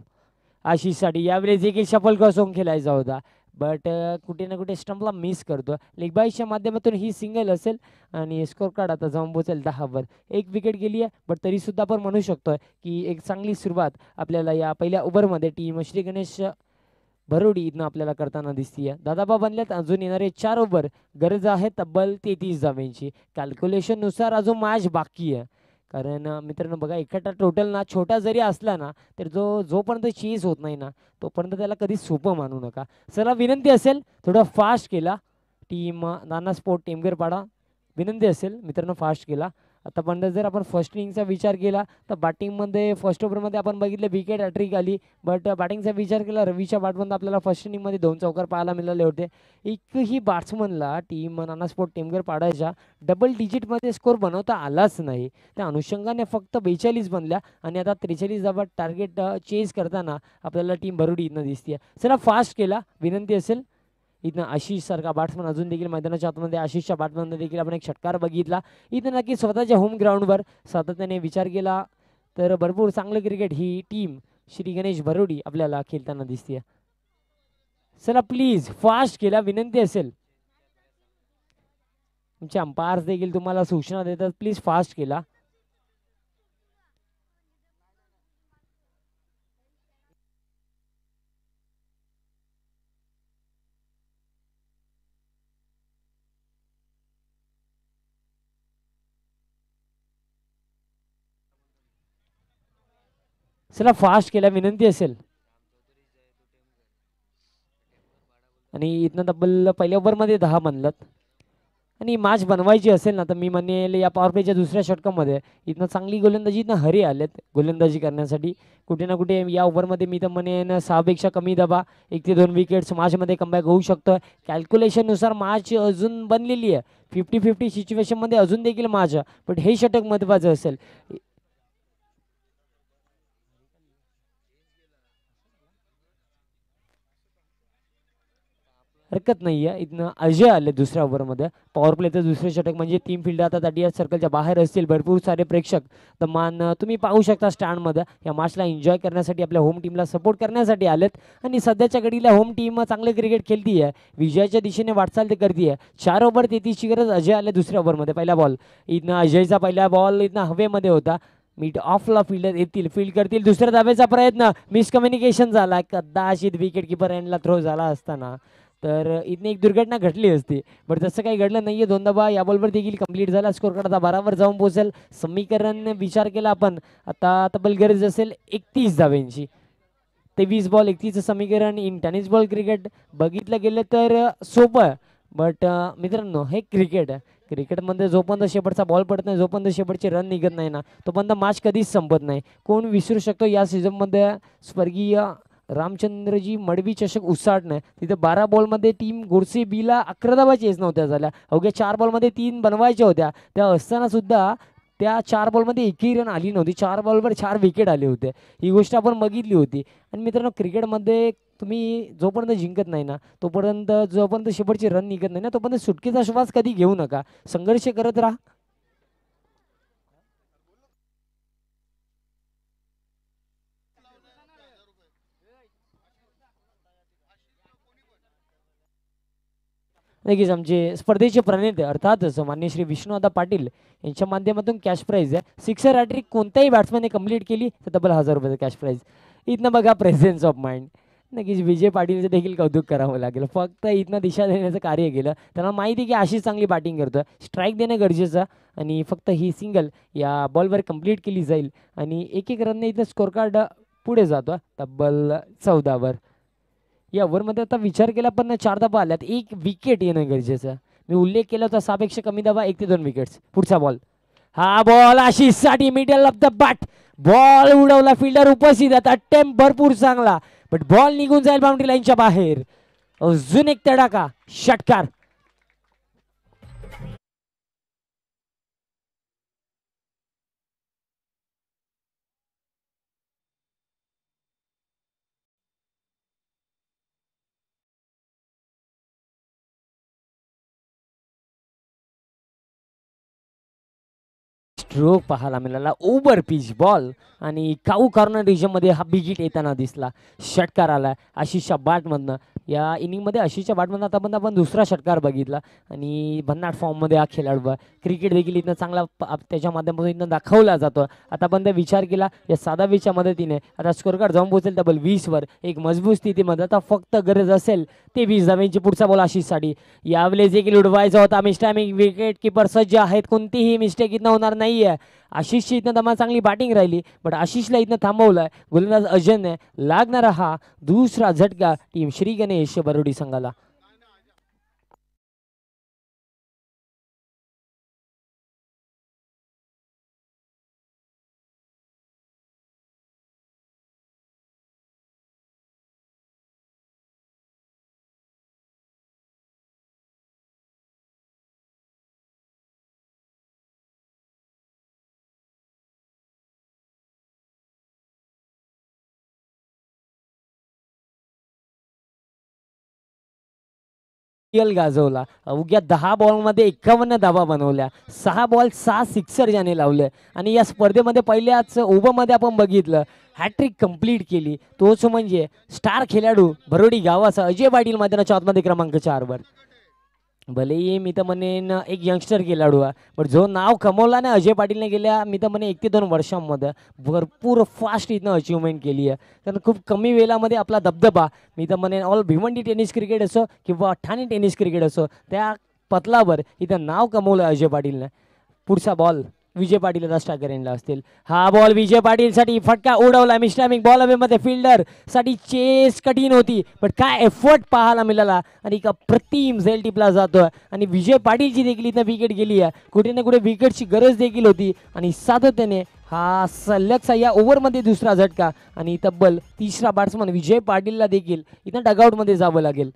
आशिषसाठी यावेळेस देखील शफल कसोन खेळायचा होता बट कुठे ना कुठे स्टंपला मिस करतो लेगबाईजच्या माध्यमातून ही सिंगल असेल आणि स्कोर कार्ड आता जाऊन पोचेल दहावर एक विकेट गेली आहे बट सुद्धा आपण म्हणू शकतो की एक चांगली सुरुवात आपल्याला या पहिल्या ओव्हरमध्ये टीम श्री गणेश भरोडी इथनं आपल्याला करताना दिसतीये दादाबा बनल्यात अजून येणारे चार ओव्हर गरज आहे तब्बल तेहतीस कॅल्क्युलेशन नुसार अजून मॅच बाकी आहे कारण मित्रांनो बघा एखादा टोटल ना छोटा जरी असला ना तर जो जोपर्यंत चीज होत नाही ना तोपर्यंत त्याला कधी सोपं मानू नका चला विनंती असेल थोडा फास्ट केला टीम नाना स्पोर्ट टीमगेर पाडा विनंती असेल मित्रांनो फास्ट केला आता पण जर आपण फर्स्ट इनिंगचा विचार केला तर बॅटिंगमध्ये फर्स्ट ओव्हरमध्ये आपण बघितलं विकेट अट्रिक आली बट बॅटिंगचा विचार केला रवीच्या बॅटमध्ये आपल्याला फर्स्ट इनिंगमध्ये दोन चौकार पाहायला मिळाले होते एकही बॅट्समनला टीम नाना स्पोर्ट टीमगर पाडायच्या डबल डिजिटमध्ये स्कोर बनवता आलाच नाही त्या अनुषंगाने फक्त बेचाळीस बनल्या आणि आता त्रेचाळीस धाबा टार्गेट चेस करताना आपल्याला टीम भरुडी इथनं दिसते चला फास्ट केला विनंती असेल इथनं आशिष सारखा बॅट्समन अजून देखील मैदानाच्या आतमध्ये आशिषच्या बॅटमधनं देखील आपण एक षटकार बघितला इथं नक्की स्वतःच्या होम ग्राउंडवर सातत्याने विचार केला तर भरपूर चांगलं क्रिकेट ही टीम श्री गणेश भरोडी आपल्याला खेळताना दिसते चला प्लीज फास्ट केला विनंती असेल तुमचे अंपायर्स देखील तुम्हाला सूचना देतात प्लीज फास्ट केला चला फास्ट केल्या विनंती असेल आणि इथनं तब्बल पहिल्या ओव्हरमध्ये दहा म्हणलात आणि मॅच बनवायची असेल ना तर मी म्हणेल या पॉवर प्लेच्या दुसऱ्या षटकामध्ये इथनं चांगली गोलंदाजी इथनं हरी आलेत गोलंदाजी करण्यासाठी कुठे ना कुठे या ओव्हरमध्ये मी तर म्हणेन सहापेक्षा कमी दबा एक ते दोन विकेट्स मॅचमध्ये कमबॅक होऊ शकतं कॅल्क्युलेशननुसार मॅच अजून बनलेली आहे फिफ्टी फिफ्टी सिच्युएशनमध्ये अजून देखील मॅच पण हे षटक महत्त्वाचं असेल हरकत नाही आहे इथनं अजय आले दुसऱ्या ओव्हरमध्ये पॉवर प्लेचं दुसरे षटक म्हणजे तीन फिल्ड आता डी सर्कलच्या बाहेर असतील भरपूर सारे प्रेक्षक तर मान तुम्ही पाहू शकता स्टँडमध्ये या मॅचला एन्जॉय करण्यासाठी आपल्या होम टीमला सपोर्ट करण्यासाठी आलेत आणि सध्याच्या घडीला होम टीम चांगले क्रिकेट खेळती आहे विजयाच्या दिशेने वाटचाल ते करती आहे चार ओव्हर तेहतीसची गरज अजय आले दुसऱ्या ओव्हरमध्ये पहिला बॉल इथनं अजयचा पहिला बॉल इथनं हवेमध्ये होता मिड ऑफला फिल्डर येतील फील्ड करतील दुसऱ्या दाब्याचा प्रयत्न मिसकम्युनिकेशन झाला कदाचित विकेट किपर एंडला थ्रो झाला असताना तर इथने एक दुर्घटना घडली असती बट तसं काही घडलं नाही आहे दोन धाबा या बॉलवर देखील कंप्लीट झाला स्कोर आता बारावर जाऊन पोहोचेल समीकरण विचार केला आपण आता तब्बल गरज असेल एकतीस धाव्यांची तेवीस बॉल एकतीसचं समीकरण इन टेनिस बॉल क्रिकेट बघितलं गेलं तर सोपं बट मित्रांनो हे क्रिकेट क्रिकेटमध्ये जोपर्यंत शेपटचा बॉल पडत नाही जोपर्यंत शेपटचे रन निघत नाही ना तोपर्यंत मॅच कधीच संपत नाही कोण विसरू शकतो या सीझनमध्ये स्वर्गीय रामचंद्रजी मडवी चषक उसाटणं तिथं बारा बॉलमध्ये टीम गोडसे बीला अकरा धावा चेस नव्हत्या झाल्या अवघ्या चार बॉलमध्ये तीन बनवायच्या होत्या त्या असतानासुद्धा त्या चार बॉलमध्ये एकही रन आली नव्हती चार बॉलवर चार विकेट आले होते ही गोष्ट आपण बघितली होती आणि मित्रांनो क्रिकेटमध्ये तुम्ही जोपर्यंत जिंकत नाही ना तोपर्यंत जोपर्यंत शेवटचे रन निघत नाही ना तोपर्यंत सुटकेचा श्वास कधी घेऊ नका संघर्ष करत राहा नक्कीच आमचे स्पर्धेचे प्रणेते अर्थातच मान्य श्री विष्णुदा पाटील यांच्या माध्यमातून कॅश प्राईज आहे सिक्सर हॅट्रिक कोणत्याही बॅट्समॅनने कंप्लीट केली तर तब्बल हजार रुपयाचं कॅश प्राईज इथनं बघा प्रेझेन्स ऑफ माइंड नक्कीच विजय पाटीलचं देखील कौतुक करावं लागेल फक्त इथनं दिशा देण्याचं कार्य केलं त्यांना माहिती आहे की अशीच चांगली बॅटिंग करतो स्ट्राईक देणं गरजेचं आणि फक्त ही सिंगल या बॉलवर कंप्लीट केली जाईल आणि एक एक रनने इथं स्कोर कार्ड पुढे जातो तब्बल चौदावर या ओव्हरमध्ये आता विचार केला पण चार धाबा आल्यात एक विकेट येणं गरजेचं मी उल्लेख केला होता सापेक्ष कमी धाबा एक ते दोन विकेट्स पुढचा बॉल हा बॉल अशी साठी middle of the bat ball उडवला फिल्डर उपस्थित आता टेम भरपूर चांगला बट बॉल निघून जाईल बाउंड्री लाईनच्या बाहेर अजून एक तडाका षटकार स्ट्रोक पाहायला मिळाला ओवर पिच बॉल आणि काऊ कॉर्नर हा बिगिट येताना दिसला षटकार आला अशी बॅटमधनं या इनिंगमध्ये अशीच्या वाट आता आतापर्यंत आपण दुसरा षटकार बघितला आणि भन्नाट फॉर्ममध्ये हा खेळाडू क्रिकेट देखील इथनं चांगला त्याच्या माध्यमातून इथनं दाखवला जातो आतापर्यंत विचार केला या साधा वीसच्या मदतीने आता कार्ड जाऊन पोहोचेल तब्बल वीसवर एक मजबूत स्थितीमध्ये आता फक्त गरज असेल ते वीस जमीनची पुढचा बॉल अशी साडी यावेळेस देखील उडवायचा होता आम्ही विकेट किपर सज्ज आहेत कोणतीही मिस्टेक इथनं होणार नाही आहे आशिषची इथनं धमाल चांगली बॅटिंग राहिली बट आशिषला इथनं थांबवलं आहे गोलंदाज अजयने लागणारा हा दुसरा झटका टीम श्री गणेश बरोडी संघाला गाजवला अवघ्या दहा बॉलमध्ये एकावन्न धाबा बनवल्या सहा बॉल सहा सिक्सर ज्याने लावले आणि या स्पर्धेमध्ये पहिल्याच मध्ये आपण बघितलं हॅट्रिक कम्प्लीट केली तोच म्हणजे स्टार खेळाडू भरोडी गावाचा अजय पाटील मैदानाच्या आतमध्ये क्रमांक चारवर भलेही मी तर म्हणेन एक यंगस्टर खेळाडू आहे पण जो नाव कमवला ना अजय पाटीलने गेल्या मी तर म्हणे एक ते दोन वर्षांमध्ये भरपूर फास्ट इथनं अचिव्हमेंट केली आहे कारण खूप कमी वेळामध्ये आपला धबधबा मी तर म्हणेन ऑल भिवंडी टेनिस क्रिकेट असो किंवा ठाणे टेनिस क्रिकेट असो त्या पतलावर इथं नाव कमवलं अजय पाटीलनं पुढचा बॉल विजय पाटील राज असतील हा बॉल विजय पाटीलसाठी फटका उडवला मिश्रामिक बॉल अवेमध्ये फिल्डर साठी चेस कठीण होती पण काय एफर्ट पाहायला मिळाला आणि एका प्रतिम झेल टिपला जातो आणि विजय पाटीलची देखील इथं विकेट गेली आहे कुठे ना कुठे विकेटची गरज देखील होती आणि सातत्याने हा सलगचा या ओव्हरमध्ये दुसरा झटका आणि तब्बल तिसरा बॅट्समन विजय पाटीलला देखील इथं डगआउटमध्ये जावं लागेल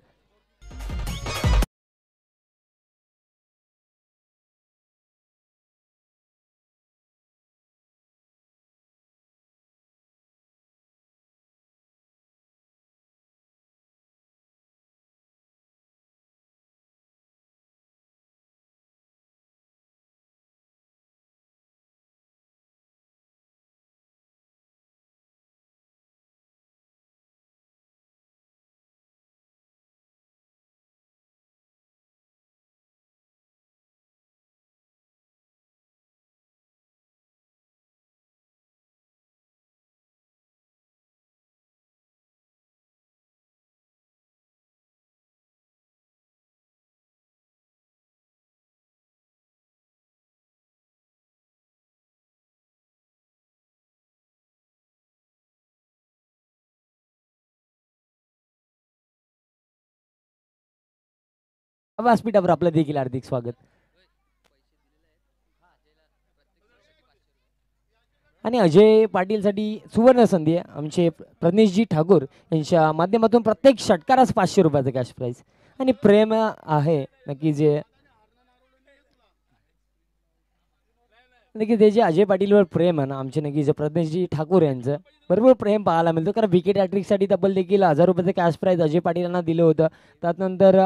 व्यासपीठावर आपलं देखील हार्दिक स्वागत आणि अजय पाटीलसाठी सुवर्ण संधी आमचे प्रनेशजी ठाकूर यांच्या माध्यमातून प्रत्येक षटकारास पाचशे रुपयाचं कॅश प्राईज आणि प्रेम आहे नक्की जे नक्की ते जे अजय पाटीलवर प्रेम आहे ना आमचे नक्की जे प्रज्ञेशजी ठाकूर यांचं भरपूर प्रेम पाहायला मिळतो कारण विकेट ॲट्रिकसाठी तब्बल देखील हजार रुपयाचं कॅश प्राईज अजय पाटील यांना दिलं होतं त्यानंतर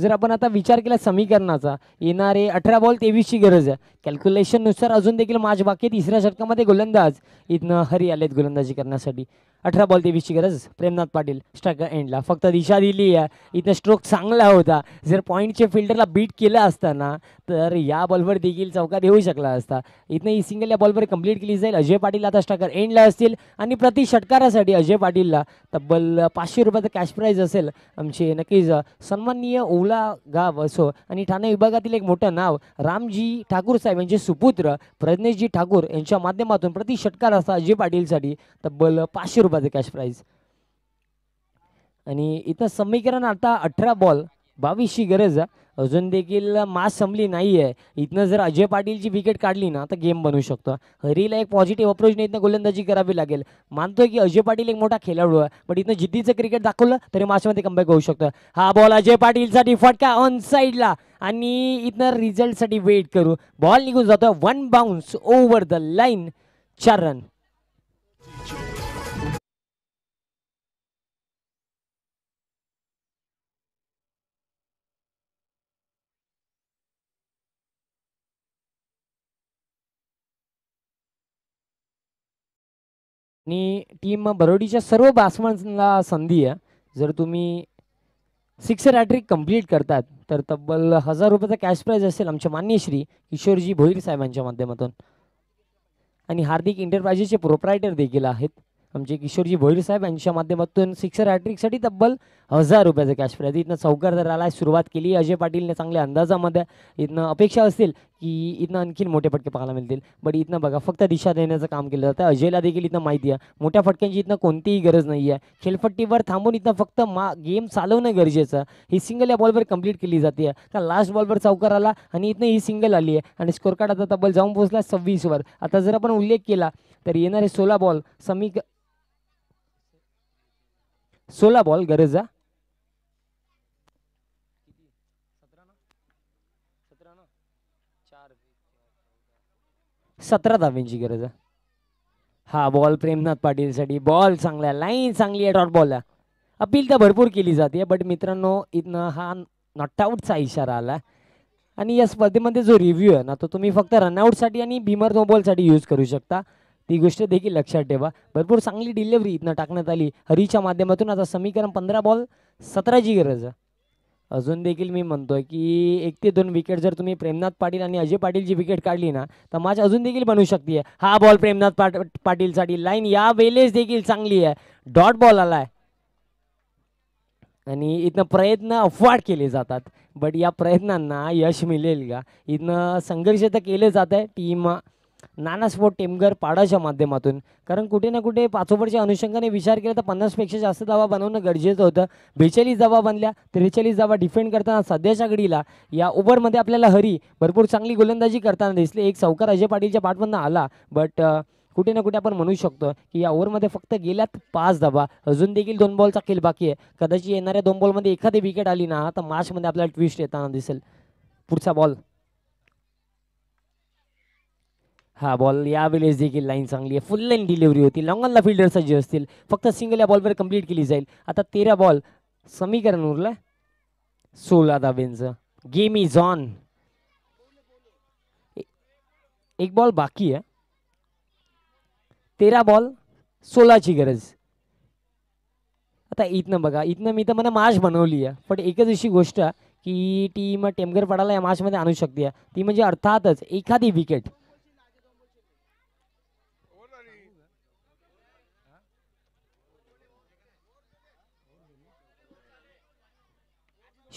जर आपण आता विचार केला समीकरणाचा येणारे अठरा बॉल तेवीसची गरज आहे कॅल्क्युलेशननुसार अजून देखील माझ्या बाकी तिसऱ्या षटकामध्ये गोलंदाज इथनं हरी आलेत गोलंदाजी करण्यासाठी अठरा बॉल तेवीसची गरज प्रेमनाथ पाटील स्ट्रायकर एंडला फक्त दिशा दिली आहे इथं स्ट्रोक चांगला होता जर पॉईंटच्या फिल्डरला बीट केलं असताना तर या बॉलवर देखील चौकात येऊ शकला असता इथनं ही सिंगल या बॉलवर कंप्लीट केली जाईल अजय पाटील आता स्ट्रकर एंडला असतील आणि प्रति षटकारासाठी अजय पाटीलला तब्बल पाचशे रुपयाचा कॅश प्राईज असेल आमचे नक्कीच सन्माननीय ओला गाव असो आणि ठाणे विभागातील एक मोठं नाव रामजी ठाकूर साहेब यांचे सुपुत्र प्रज्ञेशजी ठाकूर यांच्या माध्यमातून प्रति षटकार असता अजय पाटीलसाठी तब्बल पाचशे रुपये कॅश प्राईज आणि इथं समीकरण आता अठरा बॉल बावीसची गरज आहे अजून देखील मास संपली नाही इथनं जर अजय पाटीलची विकेट काढली ना तर गेम बनवू शकतो हरीला एक पॉझिटिव्ह अप्रोच नाही इथनं गोलंदाजी करावी लागेल मानतोय की अजय पाटील एक मोठा खेळाडू आहे पण इथनं जिद्दीचं क्रिकेट दाखवलं तरी मासमध्ये कमबॅक होऊ शकतं हा बॉल अजय पाटीलसाठी फटका ऑन साईडला आणि इथनं रिझल्टसाठी वेट करू बॉल निघून जातो one bounce over the line चार रन आणि टीम बरोडीच्या सर्व बासमांना संधी आहे जर तुम्ही सिक्सर हॅट्रिक कंप्लीट करतात तर तब्बल हजार रुपयाचा कॅश प्राईज असेल आमच्या मान्यश्री श्री किशोरजी भोईर साहेबांच्या माध्यमातून आणि हार्दिक इंटरप्राइजेसचे प्रोप्रायटर देखील आहेत आमचे म्हणजे किशोरजी भोईर साहेब यांच्या माध्यमातून सिक्सर हॅट्रिकसाठी तब्बल हजार रुपयाचं कॅश प्राईज इथनं आलाय सुरुवात केली अजय पाटीलने चांगल्या अंदाजामध्ये इथनं अपेक्षा असतील की इथनं आणखीन मोठे फटके पाहायला मिळतील बट इथनं बघा फक्त दिशा देण्याचं काम केलं जातं अजयला देखील इथनं माहिती आहे मोठ्या फटक्यांची इथनं कोणतीही गरज नाही आहे खेळपट्टीवर थांबून इथनं फक्त मा गेम चालवणं गरजेचं ही सिंगल या बॉलवर कंप्लीट केली जाते का लास्ट बॉलवर चौकार आला आणि इथनं ही सिंगल आली आहे आणि स्कोरकार्ड आता तब्बल जाऊन पोहोचला सव्वीसवर आता जर आपण उल्लेख केला तर येणारे सोळा बॉल समीक सोळा बॉल गरज गरजा सतरा धाव्यांची गरज आहे हा बॉल प्रेमनाथ साठी बॉल चांगला लाईन चांगली आहे डॉट बॉल अपील तर भरपूर केली जाते बट मित्रांनो इथनं हा नॉट नॉटआउटचा इशारा आला आणि या स्पर्धेमध्ये जो रिव्ह्यू आहे ना तो तुम्ही फक्त रनआउटसाठी आणि बीमर नो साठी यूज करू शकता ती गोष्ट देखील लक्षात ठेवा भरपूर चांगली डिलेवरी इथनं टाकण्यात आली हरीच्या माध्यमातून आता समीकरण पंधरा बॉल सतराची गरज अजून देखील मी म्हणतोय की एक ते दोन विकेट जर तुम्ही प्रेमनाथ पाटील आणि अजय पाटीलची विकेट काढली ना तर माझ्या अजून देखील बनू शकते हा बॉल प्रेमनाथ पाट पाटीलसाठी लाईन या वेळेस देखील चांगली आहे डॉट बॉल आला आहे आणि इथनं प्रयत्न अफवाट केले जातात बट या प्रयत्नांना यश मिळेल का इथनं संघर्ष तर केले जात आहे टीम नानास्फोट टेमगर पाडाच्या माध्यमातून कारण कुठे ना कुठे पाचोपडच्या अनुषंगाने विचार केला तर पन्नासपेक्षा जास्त धावा बनवणं गरजेचं होतं बेचाळीस धावा बनल्या त्रेचाळीस धावा डिफेंड करताना सध्याच्या घडीला या ओव्हरमध्ये आपल्याला हरी भरपूर चांगली गोलंदाजी करताना दिसली एक सावकार अजय पाटीलच्या पाठमधनं आला बट कुठे ना कुठे आपण म्हणू शकतो की या ओव्हरमध्ये फक्त गेल्यात पाच धाबा अजून देखील दोन बॉलचा खेळ बाकी आहे कदाचित येणाऱ्या दोन बॉलमध्ये एखादी विकेट आली ना तर मार्चमध्ये आपल्याला ट्विस्ट येताना दिसेल पुढचा बॉल हा बॉल या वेळेस देखील लाईन चांगली आहे फुल लाईन डिलिव्हरी होती लॉंगनला फिल्डर सज्ज असतील फक्त सिंगल या बॉलवर कंप्लीट केली जाईल आता तेरा बॉल समीकरण उरला सोळा धाब्यांचं गेम इज ऑन एक बॉल बाकी आहे तेरा बॉल सोळाची गरज आता इथनं बघा इथनं मी तर मला माश बनवली आहे पण एकच अशी गोष्ट की टीम टेमगर पडायला या माशमध्ये आणू शकते ती म्हणजे अर्थातच एखादी विकेट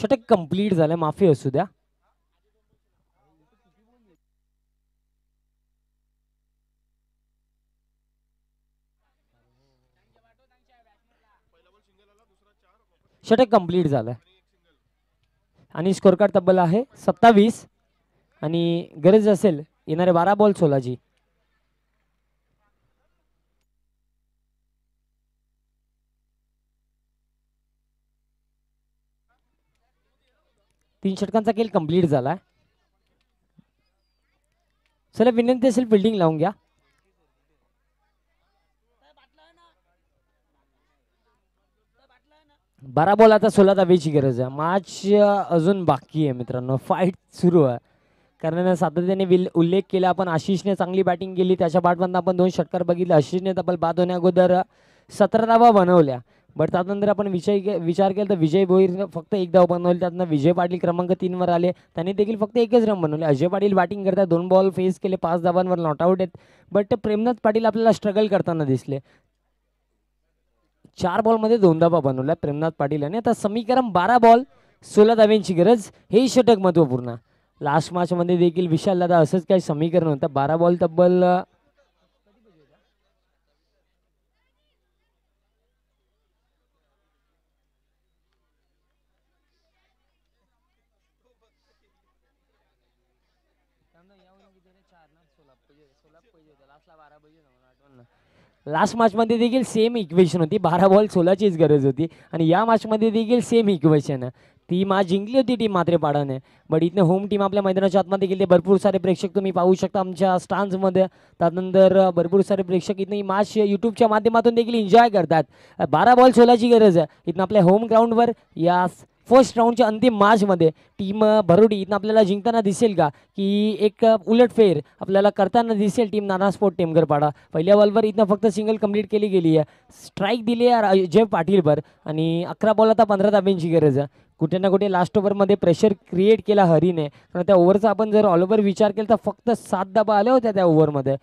षटक कम्प्लीट झालं माफी असू द्या षटक कम्प्लीट झालं आणि स्कोर कार्ड तब्बल आहे सत्तावीस आणि गरज असेल येणारे बारा बॉल सोलाची तीन षटकांचा खेळ कम्प्लीट झाला चला विनंती असेल बिल्डिंग लावून घ्या बारा बॉल आता सोळा दाबेची गरज आहे मॅच अजून बाकी आहे मित्रांनो फाईट सुरू आहे कारण सातत्याने विल उल्लेख केला आपण आशिषने चांगली बॅटिंग केली त्याच्या पाठबंद आपण दोन षटकार बघितले आशिषने तब्बल बाद होण्या अगोदर सतरा धावा बनवल्या बट त्यानंतर आपण विषय के विचार केला तर विजय भोईर फक्त एक धाव बनवली त्यातनं विजय पाटील क्रमांक तीनवर आले त्यांनी देखील फक्त एकच रन बनवले अजय पाटील बॅटिंग करतात दोन बॉल फेस केले पाच धावांवर नॉट आउट आहेत बट प्रेमनाथ पाटील आपल्याला स्ट्रगल करताना दिसले चार बॉलमध्ये दोन धाबा बनवल्या प्रेमनाथ पाटील आणि आता समीकरण बारा बॉल सोळा धाव्यांची गरज हे षटक महत्त्वपूर्ण लास्ट मॅचमध्ये देखील विशाल दादा असंच काही समीकरण होतं बारा बॉल तब्बल लास्ट मध्ये देखील सेम इक्वेशन होती बारा बॉल सोलाचीच गरज होती आणि या मध्ये देखील सेम इक्वेशन ती मॅच जिंकली होती टीम मात्र पाडाने बट इथनं होम टीम आपल्या मैदानाच्या आतमध्ये गेली भरपूर सारे प्रेक्षक तुम्ही पाहू शकता आमच्या स्टान्समध्ये त्यानंतर भरपूर सारे प्रेक्षक इथं ही मॅच युट्यूबच्या माध्यमातून देखील एन्जॉय करतात बारा बॉल सोलाची गरज आहे इथनं आपल्या होम ग्राउंडवर या फर्स्ट राऊंडच्या अंतिम मार्चमध्ये टीम भरुडी इथनं आपल्याला जिंकताना दिसेल का की एक उलटफेर आपल्याला करताना दिसेल टीम नाना स्पोर्ट टेमगरपाडा पहिल्या बॉलवर इथनं फक्त सिंगल कंप्लीट केली गेली आहे स्ट्राईक दिली आहे जय पाटीलवर आणि अकरा बॉल आता पंधरा ताब्यांची गरज आहे कुठे ना कुठे लास्ट ओव्हरमध्ये प्रेशर क्रिएट केला हरीने कारण त्या ओव्हरचा आपण जर ऑल ओव्हर विचार केला तर फक्त सात धाबा आल्या होत्या त्या ओव्हरमध्ये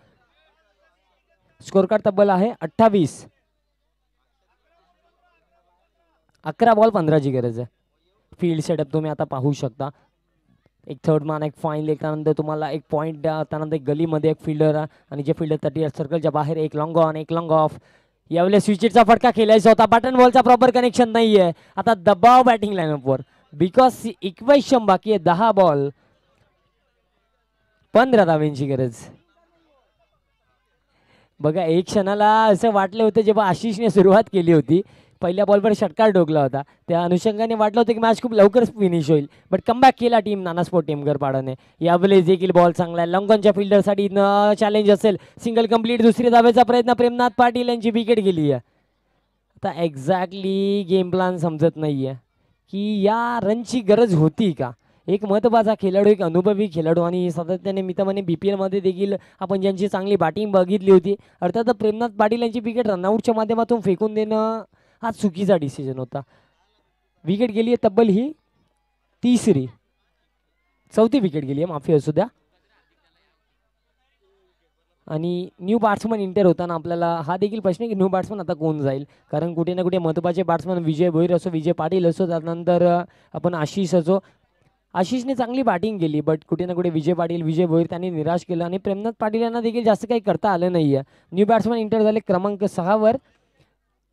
स्कोर कार्ड तब्बल आहे अठ्ठावीस अकरा बॉल पंधराची गरज आहे फील्ड सेटअप तुम्ही आता पाहू शकता एक थर्ड मान एक फाईन एक त्यानंतर तुम्हाला एक पॉईंट त्यानंतर एक गलीमध्ये एक फिल्डर आणि जे फिल्डर तटी सर्कलच्या बाहेर एक लॉंग ऑन एक लॉंग ऑफ यावेळेस विचिटचा फटका खेळायचा होता बटन बॉलचा प्रॉपर कनेक्शन नाही आहे आता दबाव बॅटिंग लाईनअपवर बिकॉज एकवीस बाकी आहे दहा बॉल पंधरा धाव्यांची गरज बघा एक क्षणाला असं वाटलं होतं जेव्हा आशिषने सुरुवात केली होती पहिल्या बॉलवर षटकार ढोकला होता त्या अनुषंगाने वाटलं होतं की मॅच खूप लवकरच फिनिश होईल बट कमबॅक केला टीम नाना स्पोर्ट पाडाने या यावेळेस देखील बॉल चांगला आहे लंगनच्या फिल्डरसाठी चॅलेंज असेल सिंगल कंप्लीट दुसरी जावेचा प्रयत्न प्रेमनाथ पाटील यांची विकेट गेली आहे आता एक्झॅक्टली गेम प्लॅन समजत नाही आहे की या रनची गरज होती का एक महत्त्वाचा खेळाडू एक अनुभवी खेळाडू आणि सातत्याने मी बी पी एलमध्ये देखील आपण ज्यांची चांगली बॅटिंग बघितली होती अर्थात प्रेमनाथ पाटील यांची विकेट रनआउटच्या माध्यमातून फेकून देणं हा चुकीचा डिसिजन होता विकेट गेली आहे तब्बल ही तिसरी चौथी विकेट गेली आहे माफी असू द्या आणि न्यू बॅट्समन इंटर होताना आपल्याला हा देखील प्रश्न आहे की न्यू बॅट्समन आता कोण जाईल कारण कुठे ना कुठे महत्त्वाचे बॅट्समन विजय भोईर असो विजय पाटील असो त्यानंतर आपण आशिष असो आशिषने चांगली बॅटिंग केली बट कुठे ना कुठे विजय पाटील विजय भोईर त्यांनी निराश केलं आणि प्रेमनाथ पाटील यांना देखील जास्त काही करता आलं नाही न्यू बॅट्समन इंटर झाले क्रमांक सहावर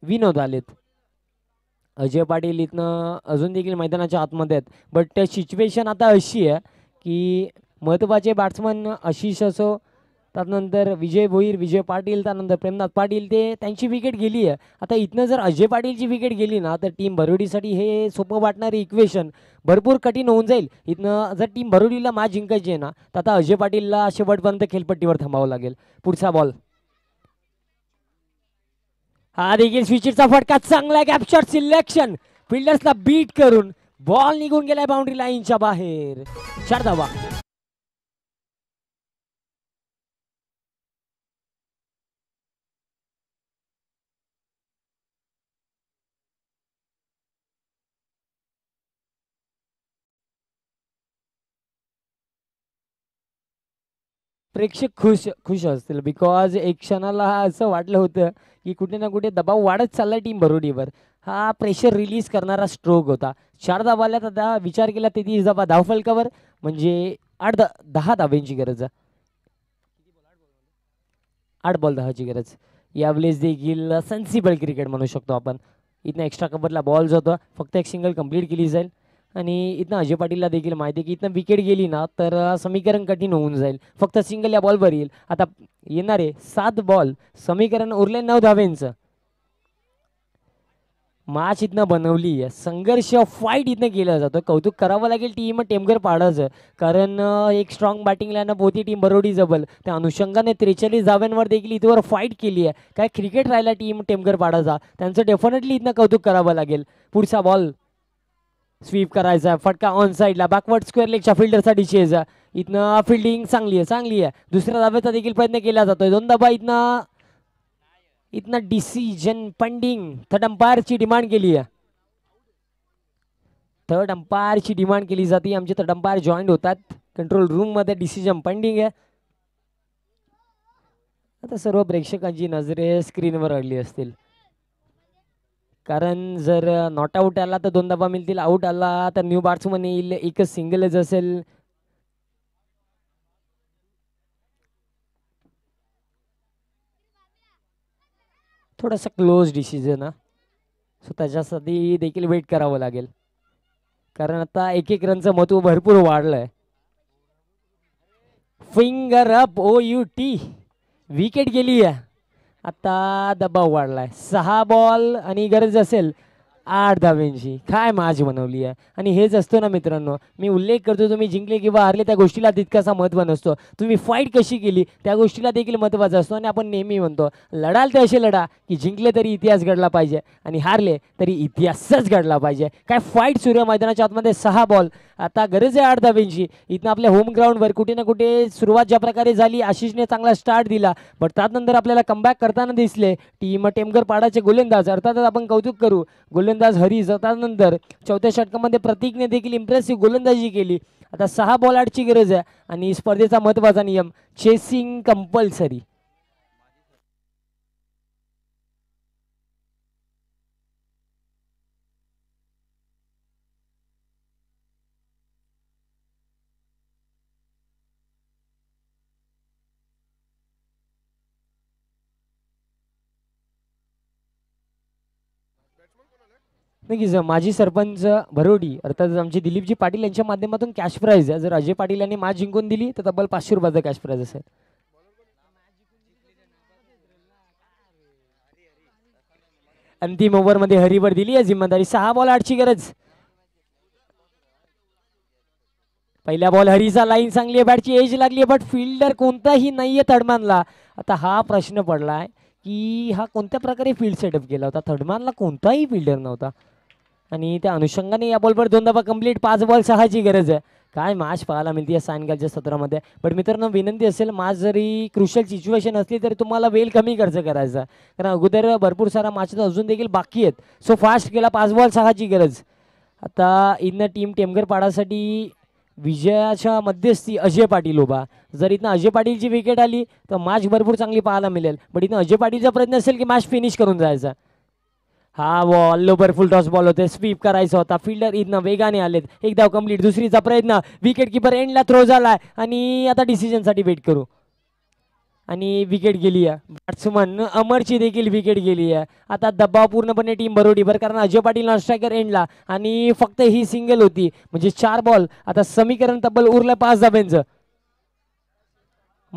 विनोद आलेत अजय पाटील इथनं अजून देखील मैदानाच्या आतमध्ये आहेत बट सिच्युएशन आता अशी आहे की महत्त्वाचे बॅट्समन आशिष असो त्यानंतर विजय भोईर विजय पाटील त्यानंतर प्रेमनाथ पाटील ते त्यांची विकेट गेली आहे आता इथनं जर अजय पाटीलची विकेट गेली ना तर टीम भरुडीसाठी हे सोपं वाटणारे इक्वेशन भरपूर कठीण होऊन जाईल इथनं जर टीम भरुडीला मा जिंकायची आहे ना तर आता अजय पाटीलला शेवटपर्यंत खेळपट्टीवर थांबावं लागेल पुढचा बॉल हा देखील स्विचरचा फटका चांगला कॅप्चर सिलेक्शन फिल्डर्सला बीट करून बॉल निघून गेलाय बाउंड्री लाईनच्या बाहेर चार धावा प्रेक्षक खुश खुश असतील बिकॉज एक क्षणाला असं वाटलं होतं की कुठे ना कुठे दबाव वाढत चालला टीम बरोडीवर हा प्रेशर रिलीज करणारा स्ट्रोक होता चार धावाला आता विचार केला तेथी धावा धावफलकावर म्हणजे आठ दा दहा दाब्यांची गरज आठ बॉल दहाची गरज यावेळेस देखील सेन्सिबल क्रिकेट म्हणू शकतो आपण इथनं एक्स्ट्रा कबरला बॉल जातो फक्त एक सिंगल कंप्लीट केली जाईल आणि इथनं अजय पाटीलला देखील माहिती आहे की इथनं विकेट गेली ना तर समीकरण कठीण होऊन जाईल फक्त सिंगल या बॉलवर येईल आता येणारे सात बॉल समीकरण उरले नऊ धावेंचं मॅच इथनं बनवली आहे संघर्ष फाईट इथनं केला जातो कौतुक करावं लागेल टीम टेमघर पाडायचं कारण एक स्ट्रॉंग बॅटिंग लाईन होती टीम बरोडी जबल त्या अनुषंगाने त्रेचाळीस धाव्यांवर देखील इथवर फाईट केली आहे काय क्रिकेट राहिला टीम टेमघर पाडायचा त्यांचं डेफिनेटली इथनं कौतुक करावं लागेल पुढचा बॉल स्वीप करायचा आहे फटका ऑन साईडला बॅकवर्ड स्क्वेअर लेगच्या फिल्डरसाठी शेज इथनं फिल्डिंग चांगली आहे चांगली आहे दुसऱ्या दाब्याचा देखील प्रयत्न केला जातोय दोन धाबा इथनं इथनं डिसिजन पंडिंग थर्ड अंपायरची डिमांड केली आहे थर्ड अंपायरची डिमांड केली जाते आमचे थर्ड अंपायर जॉईंट होतात कंट्रोल रूममध्ये डिसिजन पंडिंग आहे आता सर्व प्रेक्षकांची नजरे स्क्रीनवर अडली असतील कारण जर नॉट आउट आला तर दोन दबा मिळतील आऊट आला तर न्यू बॅट्समन येईल एकच सिंगलच असेल थोडासा क्लोज डिसिजन हा सो त्याच्यासाठी देखील वेट करावं लागेल कारण आता एक एक रनचं महत्व भरपूर वाढलंय finger up O U T wicket गेली आहे आता दबाव वाढलाय सहा बॉल आणि गरज असेल आठ धाव्यांची काय माज बनवली आहे आणि हेच असतो ना मित्रांनो मी उल्लेख करतो तुम्ही जिंकले किंवा हरले त्या गोष्टीला तितकासा महत्त्व नसतो तुम्ही फाईट कशी केली त्या गोष्टीला देखील महत्वाचा असतो आणि आपण नेहमी म्हणतो लढाल ते असे लढा की जिंकले तरी इतिहास घडला पाहिजे आणि हारले तरी इतिहासच घडला पाहिजे काय फाईट सूर्य मैदानाच्या आतमध्ये सहा बॉल आता गरज आहे आठ धावेंची इथनं आपल्या होम ग्राउंडवर कुठे ना कुठे सुरुवात ज्या प्रकारे झाली आशिषने चांगला स्टार्ट दिला पण त्यानंतर आपल्याला कमबॅक करताना दिसले टीम टेमकर पाडाचे गोलंदाज अर्थातच आपण कौतुक करू गोलंदाज हरीश त्यानंतर चौथ्या षटकामध्ये प्रतीकने देखील इम्प्रेसिव्ह गोलंदाजी केली आता सहा बॉल गरज आहे आणि स्पर्धेचा महत्त्वाचा नियम चेसिंग कंपल्सरी की माझी सरपंच भरोडी अर्थात आमचे दिलीपजी पाटील यांच्या माध्यमातून कॅश प्राईज आहे जर अजय पाटील यांनी मॅच जिंकून दिली तर तब्बल पाचशे रुपयाचा कॅश प्राईज असेल अंतिम मध्ये हरिवर दिली आहे जिम्मेदारी सहा बॉल आठची गरज पहिल्या बॉल हरीचा लाईन चांगली आहे बॅटची एज लागली आहे बट फिल्डर कोणताही नाही आहे थर्डमॅनला आता हा प्रश्न पडला आहे की हा कोणत्या प्रकारे फील्ड सेटअप केला होता थर्डमॅनला कोणताही फिल्डर नव्हता आणि त्या अनुषंगाने या बॉलवर दोन दाबा कंप्लीट पाच बॉल सहाची गरज आहे काय माश पाहायला मिळते या सायंकाळच्या सत्रामध्ये बट मित्रांनो विनंती असेल माझ जरी क्रुशल सिच्युएशन असली तरी तुम्हाला वेल कमी खर्च करायचा कारण अगोदर भरपूर सारा तर अजून देखील बाकी आहेत सो फास्ट केला पाच बॉल सहाची गरज आता इथनं टीम टेमघर पाडासाठी विजयाच्या मध्यस्थी अजय पाटील उभा जर इथनं अजय पाटीलची विकेट आली तर मॅच भरपूर चांगली पाहायला मिळेल बट इथनं अजय पाटीलचा प्रयत्न असेल की मॅच फिनिश करून जायचा हा बॉल लोबर फुल टॉस बॉल होते स्वीप करायचा होता फिल्डर इथनं वेगाने आलेत एक धाव कम्प्लीट दुसरीचा प्रयत्न विकेट किपर एंडला थ्रो झालाय आणि आता डिसिजनसाठी वेट करू आणि विकेट गेली आहे बॅट्समन अमरची देखील विकेट गेली आहे आता दबाव पूर्णपणे टीम बरं कारण अजय पाटील नॉन स्ट्रायकर एंडला आणि फक्त ही सिंगल होती म्हणजे चार बॉल आता समीकरण तब्बल उरलं पाच धाब्यांचं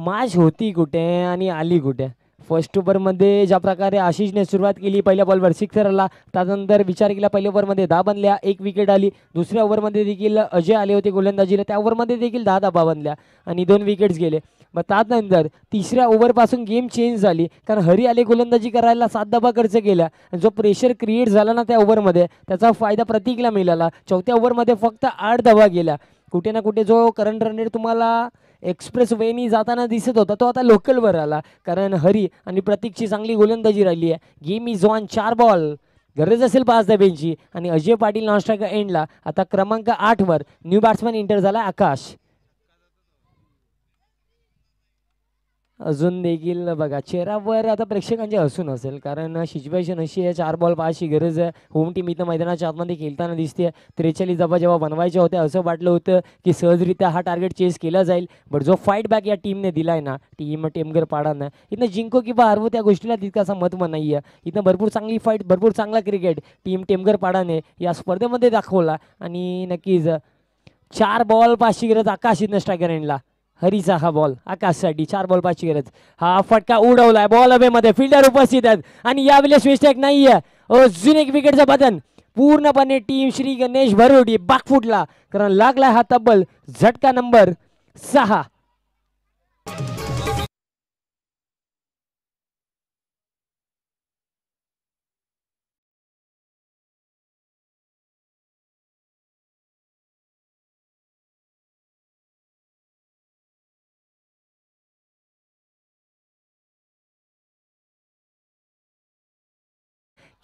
माझ होती कुठे आणि आली कुठे फर्स्ट ओव्हरमध्ये ज्या प्रकारे आशिषने सुरुवात केली पहिल्या बॉलवर सिक्सर आला त्यानंतर विचार केला पहिल्या ओव्हरमध्ये दहा बनल्या एक विकेट आली दुसऱ्या ओव्हरमध्ये देखील अजय आले होते गोलंदाजीला त्या ओव्हरमध्ये देखील दहा धाबा बनल्या आणि दोन विकेट्स गेले मग त्यानंतर तिसऱ्या ओव्हरपासून गेम चेंज झाली कारण हरी आले गोलंदाजी करायला सात धाबा खर्च केला आणि जो प्रेशर क्रिएट झाला ना त्या ओव्हरमध्ये त्याचा फायदा प्रतीकला मिळाला चौथ्या ओव्हरमध्ये फक्त आठ धाबा गेला कुठे ना कुठे जो करंट रन तुम्हाला एक्सप्रेस वेनी जाताना दिसत होता तो आता लोकलवर आला कारण हरी आणि प्रतीकची चांगली गोलंदाजी राहिली आहे गेम इज ऑन चार बॉल गरज असेल पाच धाब्यांची आणि अजय पाटील नॉनस्ट्रायकर एंडला आता क्रमांक आठवर न्यू बॅट्समॅन इंटर झाला आकाश अजून देखील बघा चेहरावर आता प्रेक्षकांचे हसून असेल कारण सिच्युएशन अशी आहे चार बॉल पाचची गरज आहे होम टीम इथं मैदानाच्या आतमध्ये खेळताना दिसते त्रेचाळीस जबा जेव्हा बनवायच्या होत्या असं वाटलं होतं की सहजरित्या हा टार्गेट चेस केला जाईल बट जो फाईट बॅक या टीमने दिला ना टीम टेमगर पाडांना इथं जिंको किंवा हरवो त्या गोष्टीला तितकासा महत्व नाही आहे इथं भरपूर चांगली फाईट भरपूर चांगला क्रिकेट टीम टेमगर पाडाने या स्पर्धेमध्ये दाखवला आणि नक्कीच चार बॉल पाचशी गरज आकाश इथनं स्ट्रायकर हरीचा हा बॉल आकाशसाठी चार बॉल पाचची गरज हा फटका उडवलाय बॉल मध्ये फिल्डर उपस्थित आहेत आणि यावेळेस मिस्टेक नाही आहे अजून एक विकेटचं बदन पूर्णपणे टीम श्री गणेश भरुडी बाकफुटला कारण लागलाय हा तब्बल झटका नंबर सहा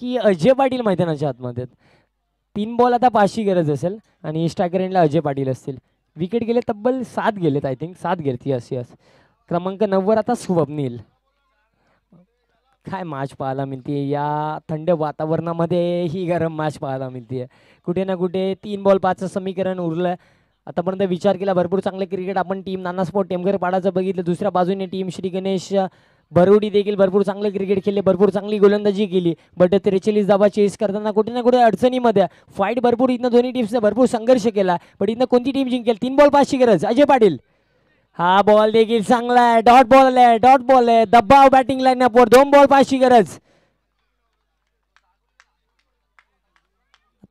की अजय पाटील मैदानाच्या आतमध्ये तीन बॉल आता पाचशी गरज असेल आणि इंस्टाग्रेनला अजय पाटील असतील विकेट गेले तब्बल सात गेलेत आय थिंक सात गेले असे असे क्रमांक नव्वद आता स्वप्नील काय मॅच पाहायला मिळते या थंड वातावरणामध्ये ही गरम मॅच पाहायला मिळते कुठे ना कुठे तीन बॉल पाचचं समीकरण उरलं आतापर्यंत विचार केला भरपूर चांगले क्रिकेट आपण टीम नाना स्पोर्ट टेमघर पाडाचं बघितलं दुसऱ्या बाजूने टीम श्री गणेश भरवडी देखील भरपूर चांगले क्रिकेट खेळले भरपूर चांगली गोलंदाजी केली बट त्रेचाळीस धावा चेस करताना कुठे ना कुठे अडचणीमध्ये फाईट भरपूर इथनं दोन्ही टीम्सने भरपूर संघर्ष केला बट इथनं कोणती टीम जिंकेल तीन बॉल पाचची गरज अजय पाटील हा बॉल देखील चांगला आहे डॉट बॉल आहे डॉट बॉल आहे दबाव बॅटिंग लाईन अपवर दोन बॉल पाचची गरज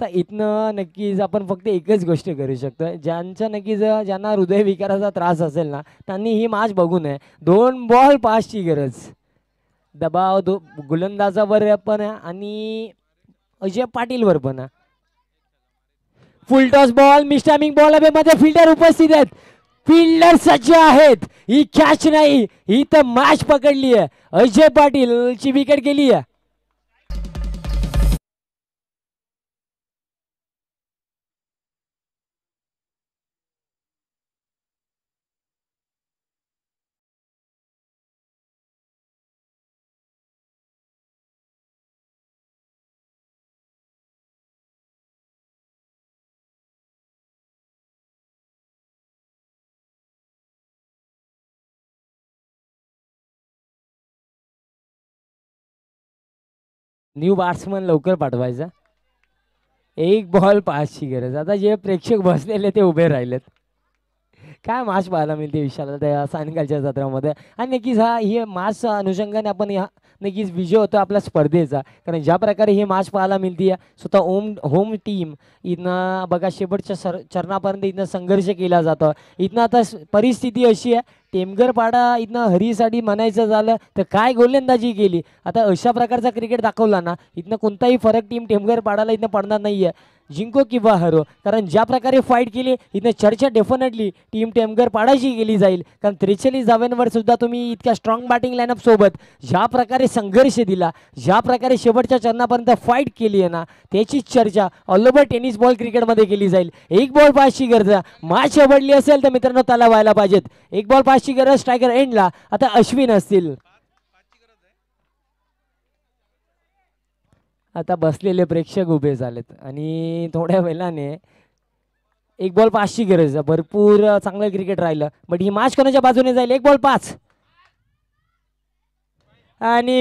आता इथनं नक्कीच आपण फक्त एकच गोष्ट करू शकतो ज्यांचा नक्कीच ज्यांना हृदयविकाराचा त्रास असेल ना त्यांनी ही मॅच बघू नये दोन बॉल पासची गरज दबाव दो गुलंदाजावर पण आणि अजय पाटीलवर पण फुलटॉस बॉल मिस्टॅमिंग बॉल मध्ये फिल्डर उपस्थित आहेत फिल्डर सज्ज आहेत ही कॅच नाही ही तर मॅच पकडली आहे अजय पाटील ची विकेट गेली आहे न्यू बॅट्समन लवकर पाठवायचा एक बॉल पाचची गरज आता जे प्रेक्षक बसलेले ते उभे राहिलेत काय मास पाहायला मिळते विशाला त्या सायंकाळच्या जत्रामध्ये आणि नक्कीच हा हे मास अनुषंगाने आपण ह्या नक्कीच विजय होतो आपल्या स्पर्धेचा कारण ज्या प्रकारे हे मास पाहायला मिळते स्वतः होम होम टीम इथनं बघा शेवटच्या सर चरणापर्यंत इथनं संघर्ष केला जातो इथनं आता परिस्थिती अशी आहे टेमगरपाडा इथनं हरीसाठी म्हणायचं झालं तर काय गोलंदाजी केली आता अशा प्रकारचा क्रिकेट दाखवला ना इथनं कोणताही फरक टीम टेमगरपाडाला इथनं पडणार नाही जिंको किंवा हरो कारण ज्या प्रकारे फाईट केली इथं चर्चा डेफिनेटली टीम टेमगर पाडायची केली जाईल कारण त्रेचाळीस जावेंवर सुद्धा तुम्ही इतक्या स्ट्रॉंग बॅटिंग सोबत ज्या प्रकारे संघर्ष दिला ज्या प्रकारे शेवटच्या चरणापर्यंत फाईट केली आहे ना त्याची चर्चा ऑल ओव्हर टेनिस बॉल क्रिकेटमध्ये केली जाईल एक बॉल पाचची गरज मॅच आवडली असेल तर मित्रांनो त्याला व्हायला पाहिजेत एक बॉल पाचची गरज स्ट्रायकर एंडला आता अश्विन असतील आता बसलेले प्रेक्षक उभे झालेत आणि थोड्या वेळाने एक बॉल पाचची गरज आहे भरपूर चांगलं क्रिकेट राहिलं बट ही माच कोणाच्या बाजूने जाईल एक बॉल पाच आणि